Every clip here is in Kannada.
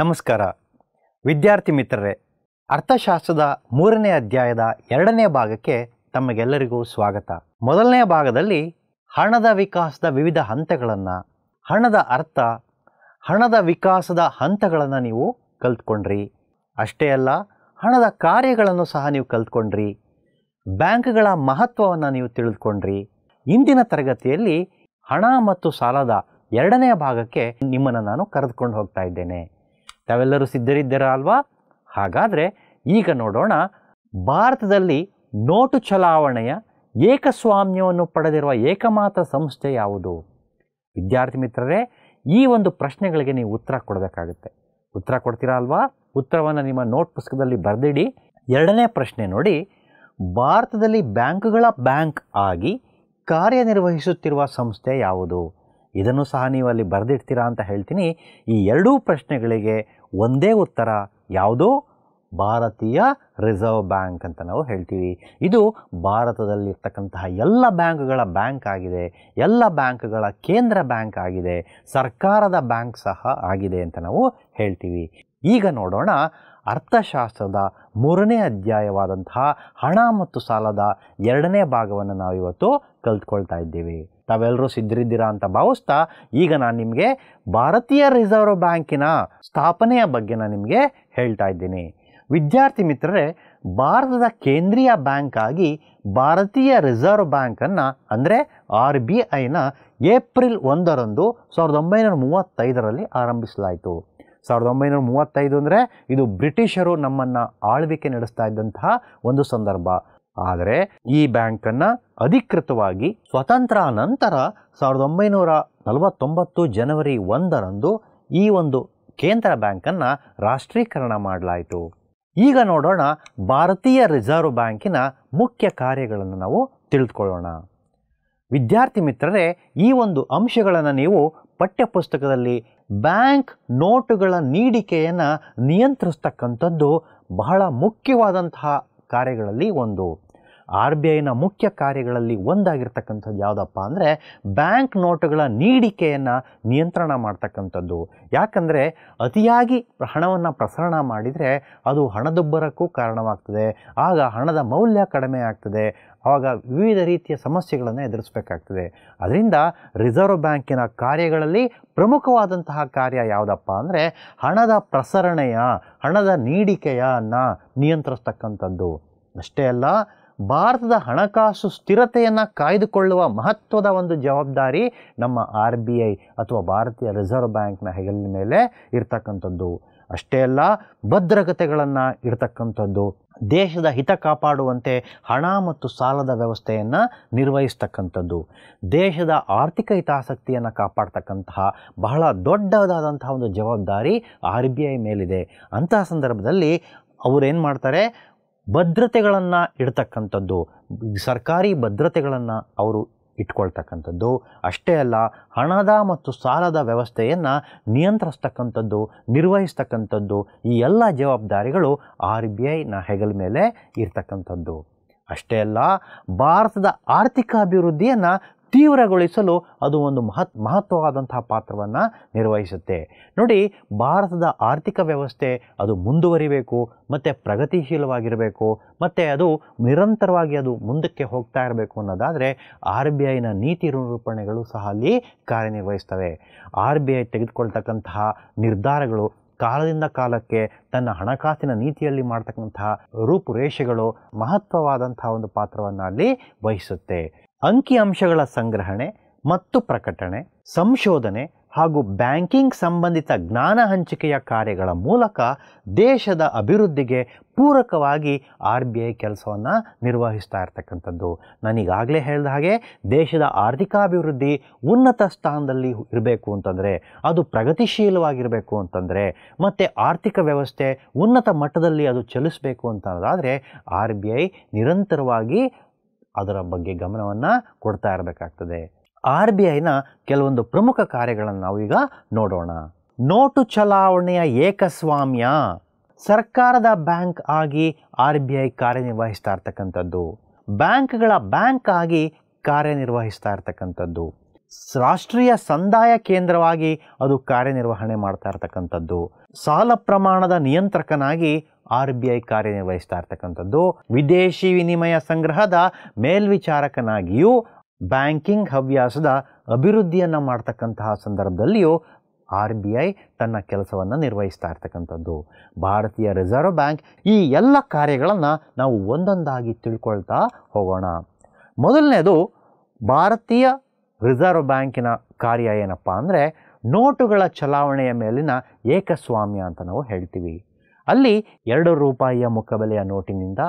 ನಮಸ್ಕಾರ ವಿದ್ಯಾರ್ಥಿ ಮಿತ್ರರೇ ಅರ್ಥಶಾಸ್ತ್ರದ ಮೂರನೇ ಅಧ್ಯಾಯದ ಎರಡನೇ ಭಾಗಕ್ಕೆ ತಮಗೆಲ್ಲರಿಗೂ ಸ್ವಾಗತ ಮೊದಲನೇ ಭಾಗದಲ್ಲಿ ಹಣದ ವಿಕಾಸದ ವಿವಿಧ ಹಂತಗಳನ್ನು ಹಣದ ಅರ್ಥ ಹಣದ ವಿಕಾಸದ ಹಂತಗಳನ್ನು ನೀವು ಕಲ್ತ್ಕೊಂಡ್ರಿ ಅಷ್ಟೇ ಅಲ್ಲ ಹಣದ ಕಾರ್ಯಗಳನ್ನು ಸಹ ನೀವು ಕಲ್ತ್ಕೊಂಡ್ರಿ ಬ್ಯಾಂಕ್ಗಳ ಮಹತ್ವವನ್ನು ನೀವು ತಿಳಿದುಕೊಂಡ್ರಿ ಇಂದಿನ ತರಗತಿಯಲ್ಲಿ ಹಣ ಮತ್ತು ಸಾಲದ ಎರಡನೇ ಭಾಗಕ್ಕೆ ನಿಮ್ಮನ್ನು ನಾನು ಕರೆದುಕೊಂಡು ಹೋಗ್ತಾ ಇದ್ದೇನೆ ತಾವೆಲ್ಲರೂ ಸಿದ್ಧರಿದ್ದೀರಾ ಅಲ್ವಾ ಹಾಗಾದರೆ ಈಗ ನೋಡೋಣ ಭಾರತದಲ್ಲಿ ನೋಟು ಚಲಾವಣೆಯ ಏಕಸ್ವಾಮ್ಯವನ್ನು ಪಡೆದಿರುವ ಏಕಮಾತ್ರ ಸಂಸ್ಥೆ ಯಾವುದು ವಿದ್ಯಾರ್ಥಿ ಮಿತ್ರರೇ ಈ ಒಂದು ಪ್ರಶ್ನೆಗಳಿಗೆ ನೀವು ಉತ್ತರ ಕೊಡಬೇಕಾಗುತ್ತೆ ಉತ್ತರ ಕೊಡ್ತೀರಾ ಅಲ್ವಾ ಉತ್ತರವನ್ನು ನಿಮ್ಮ ನೋಟ್ ಪುಸ್ತಕದಲ್ಲಿ ಬರೆದಿಡಿ ಎರಡನೇ ಪ್ರಶ್ನೆ ನೋಡಿ ಭಾರತದಲ್ಲಿ ಬ್ಯಾಂಕ್ಗಳ ಬ್ಯಾಂಕ್ ಆಗಿ ಕಾರ್ಯನಿರ್ವಹಿಸುತ್ತಿರುವ ಸಂಸ್ಥೆ ಯಾವುದು ಇದನ್ನು ಸಹ ನೀವು ಅಲ್ಲಿ ಬರೆದಿಡ್ತೀರಾ ಅಂತ ಹೇಳ್ತೀನಿ ಈ ಎರಡೂ ಪ್ರಶ್ನೆಗಳಿಗೆ ಒಂದೇ ಉತ್ತರ ಯಾವುದು ಭಾರತೀಯ ರಿಸರ್ವ್ ಬ್ಯಾಂಕ್ ಅಂತ ನಾವು ಹೇಳ್ತೀವಿ ಇದು ಭಾರತದಲ್ಲಿರ್ತಕ್ಕಂತಹ ಎಲ್ಲ ಬ್ಯಾಂಕ್ಗಳ ಬ್ಯಾಂಕ್ ಆಗಿದೆ ಎಲ್ಲ ಬ್ಯಾಂಕ್ಗಳ ಕೇಂದ್ರ ಬ್ಯಾಂಕ್ ಆಗಿದೆ ಸರ್ಕಾರದ ಬ್ಯಾಂಕ್ ಸಹ ಆಗಿದೆ ಅಂತ ನಾವು ಹೇಳ್ತೀವಿ ಈಗ ನೋಡೋಣ ಅರ್ಥಶಾಸ್ತ್ರದ ಮೂರನೇ ಅಧ್ಯಾಯವಾದಂತಹ ಹಣ ಮತ್ತು ಸಾಲದ ಎರಡನೇ ಭಾಗವನ್ನು ನಾವಿವತ್ತು ಕಲ್ತ್ಕೊಳ್ತಾ ಇದ್ದೀವಿ ತಾವೆಲ್ಲರೂ ಸಿದ್ಧರಿದ್ದೀರಾ ಅಂತ ಭಾವಿಸ್ತಾ ಈಗ ನಾನು ನಿಮಗೆ ಭಾರತೀಯ ರಿಸರ್ವ್ ಬ್ಯಾಂಕಿನ ಸ್ಥಾಪನೆಯ ಬಗ್ಗೆ ನಾನು ನಿಮಗೆ ಹೇಳ್ತಾ ಇದ್ದೀನಿ ವಿದ್ಯಾರ್ಥಿ ಮಿತ್ರರೇ ಭಾರತದ ಕೇಂದ್ರೀಯ ಬ್ಯಾಂಕ್ ಆಗಿ ಭಾರತೀಯ ರಿಸರ್ವ್ ಬ್ಯಾಂಕನ್ನು ಅಂದರೆ ಆರ್ ಬಿ ಐನ ಏಪ್ರಿಲ್ ಒಂದರಂದು ಸಾವಿರದ ಒಂಬೈನೂರ ಮೂವತ್ತೈದರಲ್ಲಿ ಆರಂಭಿಸಲಾಯಿತು ಸಾವಿರದ ಒಂಬೈನೂರ ಮೂವತ್ತೈದು ಅಂದರೆ ಇದು ಬ್ರಿಟಿಷರು ನಮ್ಮನ್ನು ಆಳ್ವಿಕೆ ನಡೆಸ್ತಾ ಇದ್ದಂತಹ ಒಂದು ಸಂದರ್ಭ ಆದರೆ ಈ ಬ್ಯಾಂಕನ್ನು ಅಧಿಕೃತವಾಗಿ ಸ್ವತಂತ್ರ ನಂತರ ಸಾವಿರದ ಒಂಬೈನೂರ ನಲವತ್ತೊಂಬತ್ತು ಜನವರಿ ಒಂದರಂದು ಈ ಒಂದು ಕೇಂದ್ರ ಬ್ಯಾಂಕನ್ನು ರಾಷ್ಟ್ರೀಕರಣ ಮಾಡಲಾಯಿತು ಈಗ ನೋಡೋಣ ಭಾರತೀಯ ರಿಸರ್ವ್ ಬ್ಯಾಂಕಿನ ಮುಖ್ಯ ಕಾರ್ಯಗಳನ್ನು ನಾವು ತಿಳಿದುಕೊಳ್ಳೋಣ ವಿದ್ಯಾರ್ಥಿ ಮಿತ್ರರೇ ಈ ಒಂದು ಅಂಶಗಳನ್ನು ನೀವು ಪಠ್ಯಪುಸ್ತಕದಲ್ಲಿ ಬ್ಯಾಂಕ್ ನೋಟುಗಳ ನೀಡಿಕೆಯನ್ನು ನಿಯಂತ್ರಿಸ್ತಕ್ಕಂಥದ್ದು ಬಹಳ ಮುಖ್ಯವಾದಂತಹ ಕಾರ್ಯಗಳಲ್ಲಿ ಒಂದು ಆರ್ ಬಿ ಐನ ಮುಖ್ಯ ಕಾರ್ಯಗಳಲ್ಲಿ ಒಂದಾಗಿರ್ತಕ್ಕಂಥದ್ದು ಯಾವುದಪ್ಪ ಅಂದರೆ ಬ್ಯಾಂಕ್ ನೋಟುಗಳ ನೀಡಿಕೆಯನ್ನು ನಿಯಂತ್ರಣ ಮಾಡ್ತಕ್ಕಂಥದ್ದು ಯಾಕಂದರೆ ಅತಿಯಾಗಿ ಹಣವನ್ನು ಪ್ರಸರಣ ಮಾಡಿದರೆ ಅದು ಹಣದುಬ್ಬರಕ್ಕೂ ಕಾರಣವಾಗ್ತದೆ ಆಗ ಹಣದ ಮೌಲ್ಯ ಕಡಿಮೆ ಆಗ್ತದೆ ಆವಾಗ ವಿವಿಧ ರೀತಿಯ ಸಮಸ್ಯೆಗಳನ್ನು ಎದುರಿಸಬೇಕಾಗ್ತದೆ ಅದರಿಂದ ರಿಸರ್ವ್ ಬ್ಯಾಂಕಿನ ಕಾರ್ಯಗಳಲ್ಲಿ ಪ್ರಮುಖವಾದಂತಹ ಕಾರ್ಯ ಯಾವುದಪ್ಪ ಅಂದರೆ ಹಣದ ಪ್ರಸರಣೆಯ ಹಣದ ನೀಡಿಕೆಯನ್ನು ನಿಯಂತ್ರಿಸ್ತಕ್ಕಂಥದ್ದು ಅಷ್ಟೇ ಅಲ್ಲ ಭಾರತದ ಹಣಕಾಸು ಸ್ಥಿರತೆಯನ್ನು ಕಾಯ್ದುಕೊಳ್ಳುವ ಮಹತ್ವದ ಒಂದು ಜವಾಬ್ದಾರಿ ನಮ್ಮ ಆರ್ ಬಿ ಐ ಅಥವಾ ಭಾರತೀಯ ರಿಸರ್ವ್ ಬ್ಯಾಂಕ್ನ ಹೆಗಲಿನ ಮೇಲೆ ಇರ್ತಕ್ಕಂಥದ್ದು ಅಷ್ಟೇ ಅಲ್ಲ ಭದ್ರಕತೆಗಳನ್ನು ಇರತಕ್ಕಂಥದ್ದು ದೇಶದ ಹಿತ ಕಾಪಾಡುವಂತೆ ಹಣ ಮತ್ತು ಸಾಲದ ವ್ಯವಸ್ಥೆಯನ್ನು ನಿರ್ವಹಿಸ್ತಕ್ಕಂಥದ್ದು ದೇಶದ ಆರ್ಥಿಕ ಹಿತಾಸಕ್ತಿಯನ್ನು ಕಾಪಾಡ್ತಕ್ಕಂತಹ ಬಹಳ ದೊಡ್ಡದಾದಂತಹ ಒಂದು ಜವಾಬ್ದಾರಿ ಆರ್ ಬಿ ಐ ಮೇಲಿದೆ ಅಂತಹ ಸಂದರ್ಭದಲ್ಲಿ ಅವರೇನು ಮಾಡ್ತಾರೆ ಭದ್ರತೆಗಳನ್ನು ಇಡ್ತಕ್ಕಂಥದ್ದು ಸರ್ಕಾರಿ ಭದ್ರತೆಗಳನ್ನು ಅವರು ಇಟ್ಕೊಳ್ತಕ್ಕಂಥದ್ದು ಅಷ್ಟೇ ಅಲ್ಲ ಹಣದ ಮತ್ತು ಸಾಲದ ವ್ಯವಸ್ಥೆಯನ್ನು ನಿಯಂತ್ರಿಸ್ತಕ್ಕಂಥದ್ದು ನಿರ್ವಹಿಸ್ತಕ್ಕಂಥದ್ದು ಈ ಎಲ್ಲ ಜವಾಬ್ದಾರಿಗಳು ಆರ್ ಬಿ ಐನ ಹೆಗಲ ಮೇಲೆ ಇರ್ತಕ್ಕಂಥದ್ದು ಅಷ್ಟೇ ಅಲ್ಲ ಭಾರತದ ಆರ್ಥಿಕ ಅಭಿವೃದ್ಧಿಯನ್ನು ತೀವ್ರಗೊಳಿಸಲು ಅದು ಒಂದು ಮಹತ್ ಮಹತ್ವವಾದಂತಹ ಪಾತ್ರವನ್ನು ನಿರ್ವಹಿಸುತ್ತೆ ನೋಡಿ ಭಾರತದ ಆರ್ಥಿಕ ವ್ಯವಸ್ಥೆ ಅದು ಮುಂದುವರಿಬೇಕು ಮತ್ತು ಪ್ರಗತಿಶೀಲವಾಗಿರಬೇಕು ಮತ್ತು ಅದು ನಿರಂತರವಾಗಿ ಅದು ಮುಂದಕ್ಕೆ ಹೋಗ್ತಾ ಇರಬೇಕು ಅನ್ನೋದಾದರೆ ಆರ್ ಬಿ ಐನ ನೀತಿ ಸಹ ಅಲ್ಲಿ ಕಾರ್ಯನಿರ್ವಹಿಸ್ತವೆ ಆರ್ ಬಿ ಐ ತೆಗೆದುಕೊಳ್ತಕ್ಕಂತಹ ನಿರ್ಧಾರಗಳು ಕಾಲದಿಂದ ಕಾಲಕ್ಕೆ ತನ್ನ ಹಣಕಾಸಿನ ನೀತಿಯಲ್ಲಿ ಮಾಡ್ತಕ್ಕಂತಹ ರೂಪುರೇಷೆಗಳು ಮಹತ್ವವಾದಂತಹ ಒಂದು ಪಾತ್ರವನ್ನು ಅಲ್ಲಿ ವಹಿಸುತ್ತೆ ಅಂಕಿಅಂಶಗಳ ಸಂಗ್ರಹಣೆ ಮತ್ತು ಪ್ರಕಟಣೆ ಸಂಶೋಧನೆ ಹಾಗೂ ಬ್ಯಾಂಕಿಂಗ್ ಸಂಬಂಧಿತ ಜ್ಞಾನ ಹಂಚಿಕೆಯ ಕಾರ್ಯಗಳ ಮೂಲಕ ದೇಶದ ಅಭಿವೃದ್ಧಿಗೆ ಪೂರಕವಾಗಿ ಆರ್ ಬಿ ಐ ಕೆಲಸವನ್ನು ನಿರ್ವಹಿಸ್ತಾ ಇರತಕ್ಕಂಥದ್ದು ನಾನೀಗಾಗಲೇ ಹೇಳಿದ ಹಾಗೆ ದೇಶದ ಆರ್ಥಿಕಾಭಿವೃದ್ಧಿ ಉನ್ನತ ಸ್ಥಾನದಲ್ಲಿ ಇರಬೇಕು ಅಂತಂದರೆ ಅದು ಪ್ರಗತಿಶೀಲವಾಗಿರಬೇಕು ಅಂತಂದರೆ ಮತ್ತು ಆರ್ಥಿಕ ವ್ಯವಸ್ಥೆ ಉನ್ನತ ಮಟ್ಟದಲ್ಲಿ ಅದು ಚಲಿಸಬೇಕು ಅಂತಂದಾದರೆ ಆರ್ ಬಿ ಐ ನಿರಂತರವಾಗಿ ಅದರ ಬಗ್ಗೆ ಗಮನವನ್ನು ಕೊಡ್ತಾ ಇರಬೇಕಾಗ್ತದೆ ಆರ್ ಬಿ ಐನ ಕೆಲವೊಂದು ಪ್ರಮುಖ ಕಾರ್ಯಗಳನ್ನು ನಾವೀಗ ನೋಡೋಣ ನೋಟು ಚಲಾವಣೆಯ ಏಕಸ್ವಾಮ್ಯ ಸರ್ಕಾರದ ಬ್ಯಾಂಕ್ ಆಗಿ ಆರ್ ಬಿ ಐ ಕಾರ್ಯನಿರ್ವಹಿಸ್ತಾ ಇರ್ತಕ್ಕಂಥದ್ದು ಬ್ಯಾಂಕ್ಗಳ ಬ್ಯಾಂಕ್ ಆಗಿ ಕಾರ್ಯನಿರ್ವಹಿಸ್ತಾ ಇರ್ತಕ್ಕಂಥದ್ದು ರಾಷ್ಟ್ರೀಯ ಸಂದಾಯ ಕೇಂದ್ರವಾಗಿ ಅದು ಕಾರ್ಯನಿರ್ವಹಣೆ ಮಾಡ್ತಾ ಇರ್ತಕ್ಕಂಥದ್ದು ಸಾಲ ಪ್ರಮಾಣದ ನಿಯಂತ್ರಕನಾಗಿ ಆರ್ ಬಿ ಐ ಕಾರ್ಯನಿರ್ವಹಿಸ್ತಾ ಇರ್ತಕ್ಕಂಥದ್ದು ವಿದೇಶಿ ವಿನಿಮಯ ಸಂಗ್ರಹದ ಮೇಲ್ವಿಚಾರಕನಾಗಿಯೂ ಬ್ಯಾಂಕಿಂಗ್ ಹವ್ಯಾಸದ ಅಭಿವೃದ್ಧಿಯನ್ನು ಮಾಡ್ತಕ್ಕಂತಹ ಸಂದರ್ಭದಲ್ಲಿಯೂ ಆರ್ ಬಿ ಐ ತನ್ನ ಕೆಲಸವನ್ನು ನಿರ್ವಹಿಸ್ತಾ ಇರ್ತಕ್ಕಂಥದ್ದು ಭಾರತೀಯ ರಿಸರ್ವ್ ಬ್ಯಾಂಕ್ ಈ ಎಲ್ಲ ಕಾರ್ಯಗಳನ್ನು ನಾವು ಒಂದೊಂದಾಗಿ ತಿಳ್ಕೊಳ್ತಾ ಹೋಗೋಣ ಮೊದಲನೇದು ಭಾರತೀಯ ರಿಸರ್ವ್ ಬ್ಯಾಂಕಿನ ಕಾರ್ಯ ಏನಪ್ಪ ಅಂದರೆ ನೋಟುಗಳ ಚಲಾವಣೆಯ ಮೇಲಿನ ಏಕಸ್ವಾಮ್ಯ ಅಂತ ನಾವು ಹೇಳ್ತೀವಿ ಅಲ್ಲಿ ಎರಡು ರೂಪಾಯಿಯ ಮುಖಬೆಲೆಯ ನೋಟಿನಿಂದ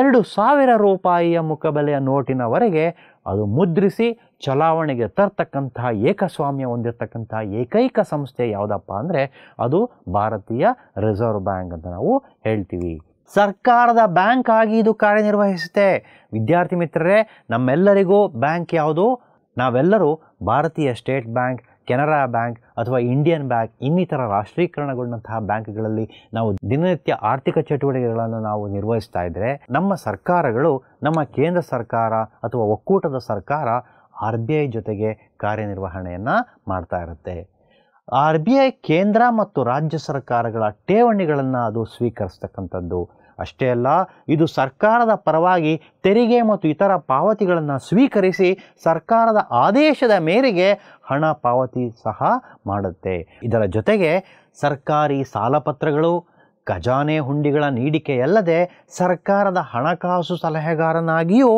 ಎರಡು ಸಾವಿರ ರೂಪಾಯಿಯ ಮುಖಬೆಲೆಯ ನೋಟಿನವರೆಗೆ ಅದು ಮುದ್ರಿಸಿ ಚಲಾವಣೆಗೆ ತರ್ತಕ್ಕಂತಹ ಏಕಸ್ವಾಮ್ಯ ಹೊಂದಿರತಕ್ಕಂತಹ ಏಕೈಕ ಸಂಸ್ಥೆ ಯಾವುದಪ್ಪ ಅಂದರೆ ಅದು ಭಾರತೀಯ ರಿಸರ್ವ್ ಬ್ಯಾಂಕ್ ಅಂತ ನಾವು ಹೇಳ್ತೀವಿ ಸರ್ಕಾರದ ಬ್ಯಾಂಕ್ ಆಗಿ ಇದು ಕಾರ್ಯನಿರ್ವಹಿಸುತ್ತೆ ವಿದ್ಯಾರ್ಥಿ ಮಿತ್ರರೇ ನಮ್ಮೆಲ್ಲರಿಗೂ ಬ್ಯಾಂಕ್ ಯಾವುದು ನಾವೆಲ್ಲರೂ ಭಾರತೀಯ ಸ್ಟೇಟ್ ಬ್ಯಾಂಕ್ ಕೆನರಾ ಬ್ಯಾಂಕ್ ಅಥವಾ ಇಂಡಿಯನ್ ಬ್ಯಾಂಕ್ ಇನ್ನಿತರ ರಾಷ್ಟ್ರೀಕರಣಗೊಂಡಂತಹ ಬ್ಯಾಂಕ್ಗಳಲ್ಲಿ ನಾವು ದಿನನಿತ್ಯ ಆರ್ಥಿಕ ಚಟುವಟಿಕೆಗಳನ್ನು ನಾವು ನಿರ್ವಹಿಸ್ತಾ ಇದ್ದರೆ ನಮ್ಮ ಸರ್ಕಾರಗಳು ನಮ್ಮ ಕೇಂದ್ರ ಸರ್ಕಾರ ಅಥವಾ ಒಕ್ಕೂಟದ ಸರ್ಕಾರ ಆರ್ ಬಿ ಐ ಜೊತೆಗೆ ಕಾರ್ಯನಿರ್ವಹಣೆಯನ್ನು ಮಾಡ್ತಾ ಇರುತ್ತೆ ಆರ್ ಬಿ ಐ ಕೇಂದ್ರ ಮತ್ತು ರಾಜ್ಯ ಸರ್ಕಾರಗಳ ಠೇವಣಿಗಳನ್ನು ಅದು ಸ್ವೀಕರಿಸ್ತಕ್ಕಂಥದ್ದು ಅಷ್ಟೇ ಅಲ್ಲ ಇದು ಸರ್ಕಾರದ ಪರವಾಗಿ ತೆರಿಗೆ ಮತ್ತು ಇತರ ಪಾವತಿಗಳನ್ನು ಸ್ವೀಕರಿಸಿ ಸರ್ಕಾರದ ಆದೇಶದ ಮೇರೆಗೆ ಹಣ ಪಾವತಿ ಸಹ ಮಾಡುತ್ತೆ ಇದರ ಜೊತೆಗೆ ಸರ್ಕಾರಿ ಸಾಲಪತ್ರಗಳು ಖಜಾನೆ ಹುಂಡಿಗಳ ನೀಡಿಕೆಯಲ್ಲದೆ ಸರ್ಕಾರದ ಹಣಕಾಸು ಸಲಹೆಗಾರನಾಗಿಯೂ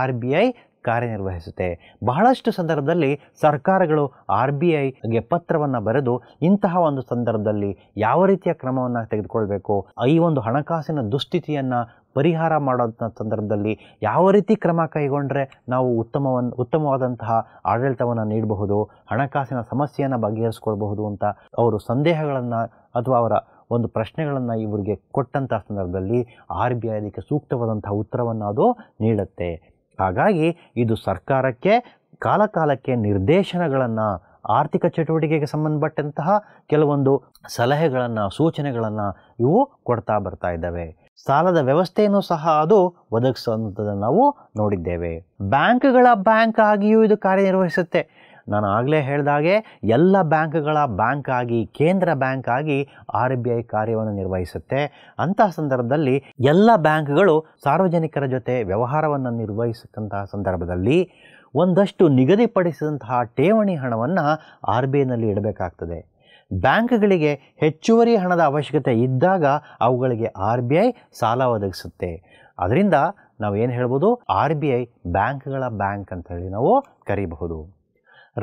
ಆರ್ ಬಿ ಐ ಕಾರ್ಯನಿರ್ವಹಿಸುತ್ತೆ ಬಹಳಷ್ಟು ಸಂದರ್ಭದಲ್ಲಿ ಸರ್ಕಾರಗಳು ಆರ್ ಬಿ ಐಗೆ ಪತ್ರವನ್ನು ಬರೆದು ಇಂತಹ ಒಂದು ಸಂದರ್ಭದಲ್ಲಿ ಯಾವ ರೀತಿಯ ಕ್ರಮವನ್ನು ತೆಗೆದುಕೊಳ್ಬೇಕು ಈ ಒಂದು ಹಣಕಾಸಿನ ದುಸ್ಥಿತಿಯನ್ನು ಪರಿಹಾರ ಮಾಡೋಂಥ ಸಂದರ್ಭದಲ್ಲಿ ಯಾವ ರೀತಿ ಕ್ರಮ ಕೈಗೊಂಡ್ರೆ ನಾವು ಉತ್ತಮವನ್ನು ಉತ್ತಮವಾದಂತಹ ಆಡಳಿತವನ್ನು ನೀಡಬಹುದು ಹಣಕಾಸಿನ ಸಮಸ್ಯೆಯನ್ನು ಬಗೆಹರಿಸ್ಕೊಳ್ಬಹುದು ಅಂತ ಅವರು ಸಂದೇಹಗಳನ್ನು ಅಥವಾ ಅವರ ಒಂದು ಪ್ರಶ್ನೆಗಳನ್ನು ಇವರಿಗೆ ಕೊಟ್ಟಂಥ ಸಂದರ್ಭದಲ್ಲಿ ಆರ್ ಬಿ ಐ ಅದಕ್ಕೆ ಸೂಕ್ತವಾದಂತಹ ಉತ್ತರವನ್ನು ಅದು ನೀಡುತ್ತೆ ಹಾಗಾಗಿ ಇದು ಸರ್ಕಾರಕ್ಕೆ ಕಾಲಕಾಲಕ್ಕೆ ನಿರ್ದೇಶನಗಳನ್ನು ಆರ್ಥಿಕ ಚಟುವಟಿಕೆಗೆ ಸಂಬಂಧಪಟ್ಟಂತಹ ಕೆಲವೊಂದು ಸಲಹೆಗಳನ್ನು ಸೂಚನೆಗಳನ್ನು ಇವು ಕೊಡ್ತಾ ಬರ್ತಾ ಇದ್ದಾವೆ ಸಾಲದ ವ್ಯವಸ್ಥೆಯನ್ನು ಸಹ ಅದು ಒದಗಿಸುವಂಥದ್ದನ್ನು ನಾವು ನೋಡಿದ್ದೇವೆ ಬ್ಯಾಂಕ್ಗಳ ಬ್ಯಾಂಕ್ ಆಗಿಯೂ ಇದು ಕಾರ್ಯನಿರ್ವಹಿಸುತ್ತೆ ನಾನು ಆಗಲೇ ಹೇಳಿದಾಗೆ ಎಲ್ಲ ಬ್ಯಾಂಕ್ಗಳ ಬ್ಯಾಂಕ್ ಆಗಿ ಕೇಂದ್ರ ಬ್ಯಾಂಕ್ ಆಗಿ ಆರ್ ಬಿ ಐ ಕಾರ್ಯವನ್ನು ನಿರ್ವಹಿಸುತ್ತೆ ಅಂತಹ ಸಂದರ್ಭದಲ್ಲಿ ಎಲ್ಲ ಬ್ಯಾಂಕ್ಗಳು ಸಾರ್ವಜನಿಕರ ಜೊತೆ ವ್ಯವಹಾರವನ್ನು ನಿರ್ವಹಿಸುತ್ತಂತಹ ಸಂದರ್ಭದಲ್ಲಿ ಒಂದಷ್ಟು ನಿಗದಿಪಡಿಸಿದಂತಹ ಠೇವಣಿ ಹಣವನ್ನು ಆರ್ ಬಿ ಐನಲ್ಲಿ ಇಡಬೇಕಾಗ್ತದೆ ಬ್ಯಾಂಕ್ಗಳಿಗೆ ಹೆಚ್ಚುವರಿ ಹಣದ ಅವಶ್ಯಕತೆ ಇದ್ದಾಗ ಅವುಗಳಿಗೆ ಆರ್ ಬಿ ಐ ಸಾಲ ಒದಗಿಸುತ್ತೆ ಅದರಿಂದ ನಾವು ಏನು ಹೇಳ್ಬೋದು ಆರ್ ಬಿ ಐ ಬ್ಯಾಂಕ್ಗಳ ಬ್ಯಾಂಕ್ ಅಂತ ಹೇಳಿ ನಾವು ಕರಿಬಹುದು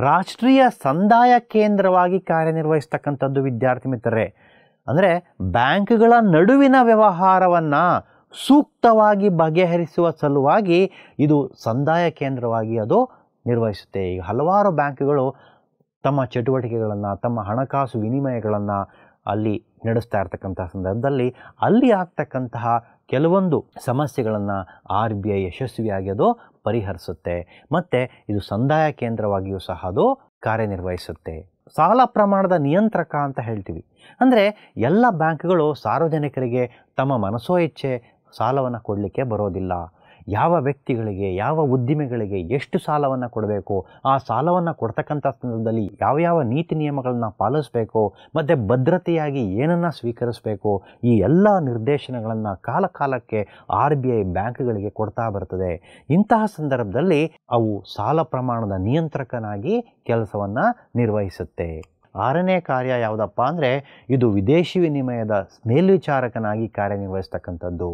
ರಾಷ್ಟ್ರೀಯ ಸಂದಾಯ ಕೇಂದ್ರವಾಗಿ ಕಾರ್ಯನಿರ್ವಹಿಸ್ತಕ್ಕಂಥದ್ದು ವಿದ್ಯಾರ್ಥಿ ಮಿತ್ರರೇ ಅಂದರೆ ಬ್ಯಾಂಕ್ಗಳ ನಡುವಿನ ವ್ಯವಹಾರವನ್ನು ಸೂಕ್ತವಾಗಿ ಬಗೆಹರಿಸುವ ಸಲುವಾಗಿ ಇದು ಸಂದಾಯ ಕೇಂದ್ರವಾಗಿ ಅದು ನಿರ್ವಹಿಸುತ್ತೆ ಈಗ ಹಲವಾರು ಬ್ಯಾಂಕ್ಗಳು ತಮ್ಮ ಚಟುವಟಿಕೆಗಳನ್ನು ತಮ್ಮ ಹಣಕಾಸು ವಿನಿಮಯಗಳನ್ನು ಅಲ್ಲಿ ನಡೆಸ್ತಾ ಇರ್ತಕ್ಕಂತಹ ಸಂದರ್ಭದಲ್ಲಿ ಅಲ್ಲಿ ಆಗ್ತಕ್ಕಂತಹ ಕೆಲವೊಂದು ಸಮಸ್ಯೆಗಳನ್ನು ಆರ್ ಬಿ ಐ ಯಶಸ್ವಿಯಾಗಿ ಅದು ಪರಿಹರಿಸುತ್ತೆ ಮತ್ತು ಇದು ಸಂದಾಯ ಕೇಂದ್ರವಾಗಿಯೂ ಸಹ ಅದು ಕಾರ್ಯನಿರ್ವಹಿಸುತ್ತೆ ಸಾಲ ಪ್ರಮಾಣದ ನಿಯಂತ್ರಕ ಅಂತ ಹೇಳ್ತೀವಿ ಅಂದರೆ ಎಲ್ಲ ಬ್ಯಾಂಕ್ಗಳು ಸಾರ್ವಜನಿಕರಿಗೆ ತಮ್ಮ ಮನಸೋ ಇಚ್ಛೆ ಸಾಲವನ್ನು ಕೊಡಲಿಕ್ಕೆ ಬರೋದಿಲ್ಲ ಯಾವ ವ್ಯಕ್ತಿಗಳಿಗೆ ಯಾವ ಉದ್ದಿಮೆಗಳಿಗೆ ಎಷ್ಟು ಸಾಲವನ್ನು ಕೊಡಬೇಕು ಆ ಸಾಲವನ್ನು ಕೊಡ್ತಕ್ಕಂಥ ಸಂದರ್ಭದಲ್ಲಿ ಯಾವ ಯಾವ ನೀತಿ ನಿಯಮಗಳನ್ನು ಪಾಲಿಸಬೇಕು ಮತ್ತು ಭದ್ರತೆಯಾಗಿ ಏನನ್ನು ಸ್ವೀಕರಿಸಬೇಕು ಈ ಎಲ್ಲ ನಿರ್ದೇಶನಗಳನ್ನು ಕಾಲಕಾಲಕ್ಕೆ ಆರ್ ಬಿ ಐ ಬ್ಯಾಂಕ್ಗಳಿಗೆ ಕೊಡ್ತಾ ಬರ್ತದೆ ಇಂತಹ ಸಂದರ್ಭದಲ್ಲಿ ಅವು ಸಾಲ ಪ್ರಮಾಣದ ನಿಯಂತ್ರಕನಾಗಿ ಕೆಲಸವನ್ನು ನಿರ್ವಹಿಸುತ್ತೆ ಆರನೇ ಕಾರ್ಯ ಯಾವುದಪ್ಪ ಅಂದರೆ ಇದು ವಿದೇಶಿ ವಿನಿಮಯದ ಮೇಲ್ವಿಚಾರಕನಾಗಿ ಕಾರ್ಯನಿರ್ವಹಿಸ್ತಕ್ಕಂಥದ್ದು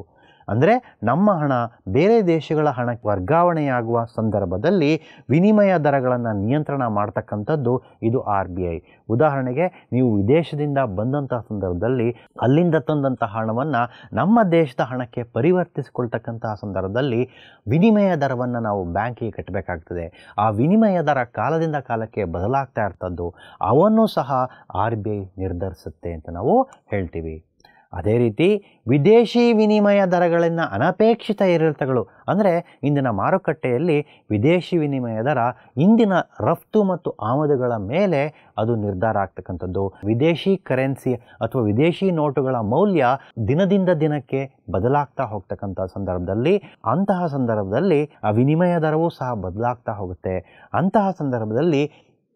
ಅಂದರೆ ನಮ್ಮ ಹಣ ಬೇರೆ ದೇಶಗಳ ಹಣಕ್ಕೆ ವರ್ಗಾವಣೆಯಾಗುವ ಸಂದರ್ಭದಲ್ಲಿ ವಿನಿಮಯ ದರಗಳನ್ನು ನಿಯಂತ್ರಣ ಮಾಡ್ತಕ್ಕಂಥದ್ದು ಇದು ಆರ್ ಬಿ ಐ ಉದಾಹರಣೆಗೆ ನೀವು ವಿದೇಶದಿಂದ ಬಂದಂತಹ ಸಂದರ್ಭದಲ್ಲಿ ಅಲ್ಲಿಂದ ತಂದಂತಹ ಹಣವನ್ನು ನಮ್ಮ ದೇಶದ ಹಣಕ್ಕೆ ಪರಿವರ್ತಿಸಿಕೊಳ್ತಕ್ಕಂತಹ ಸಂದರ್ಭದಲ್ಲಿ ವಿನಿಮಯ ದರವನ್ನು ನಾವು ಬ್ಯಾಂಕಿಗೆ ಕಟ್ಟಬೇಕಾಗ್ತದೆ ಆ ವಿನಿಮಯ ದರ ಕಾಲದಿಂದ ಕಾಲಕ್ಕೆ ಬದಲಾಗ್ತಾ ಇರ್ತದ್ದು ಅವನ್ನು ಸಹ ಆರ್ ಬಿ ಐ ನಿರ್ಧರಿಸುತ್ತೆ ಅಂತ ನಾವು ಹೇಳ್ತೀವಿ ಅದೇ ರೀತಿ ವಿದೇಶಿ ವಿನಿಮಯ ದರಗಳನ್ನು ಅನಪೇಕ್ಷಿತ ಏರಿಳಿತಗಳು ಅಂದರೆ ಇಂದಿನ ಮಾರುಕಟ್ಟೆಯಲ್ಲಿ ವಿದೇಶಿ ವಿನಿಮಯ ದರ ಇಂದಿನ ರಫ್ತು ಮತ್ತು ಆಮದುಗಳ ಮೇಲೆ ಅದು ನಿರ್ಧಾರ ಆಗ್ತಕ್ಕಂಥದ್ದು ವಿದೇಶಿ ಕರೆನ್ಸಿ ಅಥವಾ ವಿದೇಶಿ ನೋಟುಗಳ ಮೌಲ್ಯ ದಿನದಿಂದ ದಿನಕ್ಕೆ ಬದಲಾಗ್ತಾ ಹೋಗ್ತಕ್ಕಂಥ ಸಂದರ್ಭದಲ್ಲಿ ಅಂತಹ ಸಂದರ್ಭದಲ್ಲಿ ಆ ವಿನಿಮಯ ದರವೂ ಸಹ ಬದಲಾಗ್ತಾ ಹೋಗುತ್ತೆ ಅಂತಹ ಸಂದರ್ಭದಲ್ಲಿ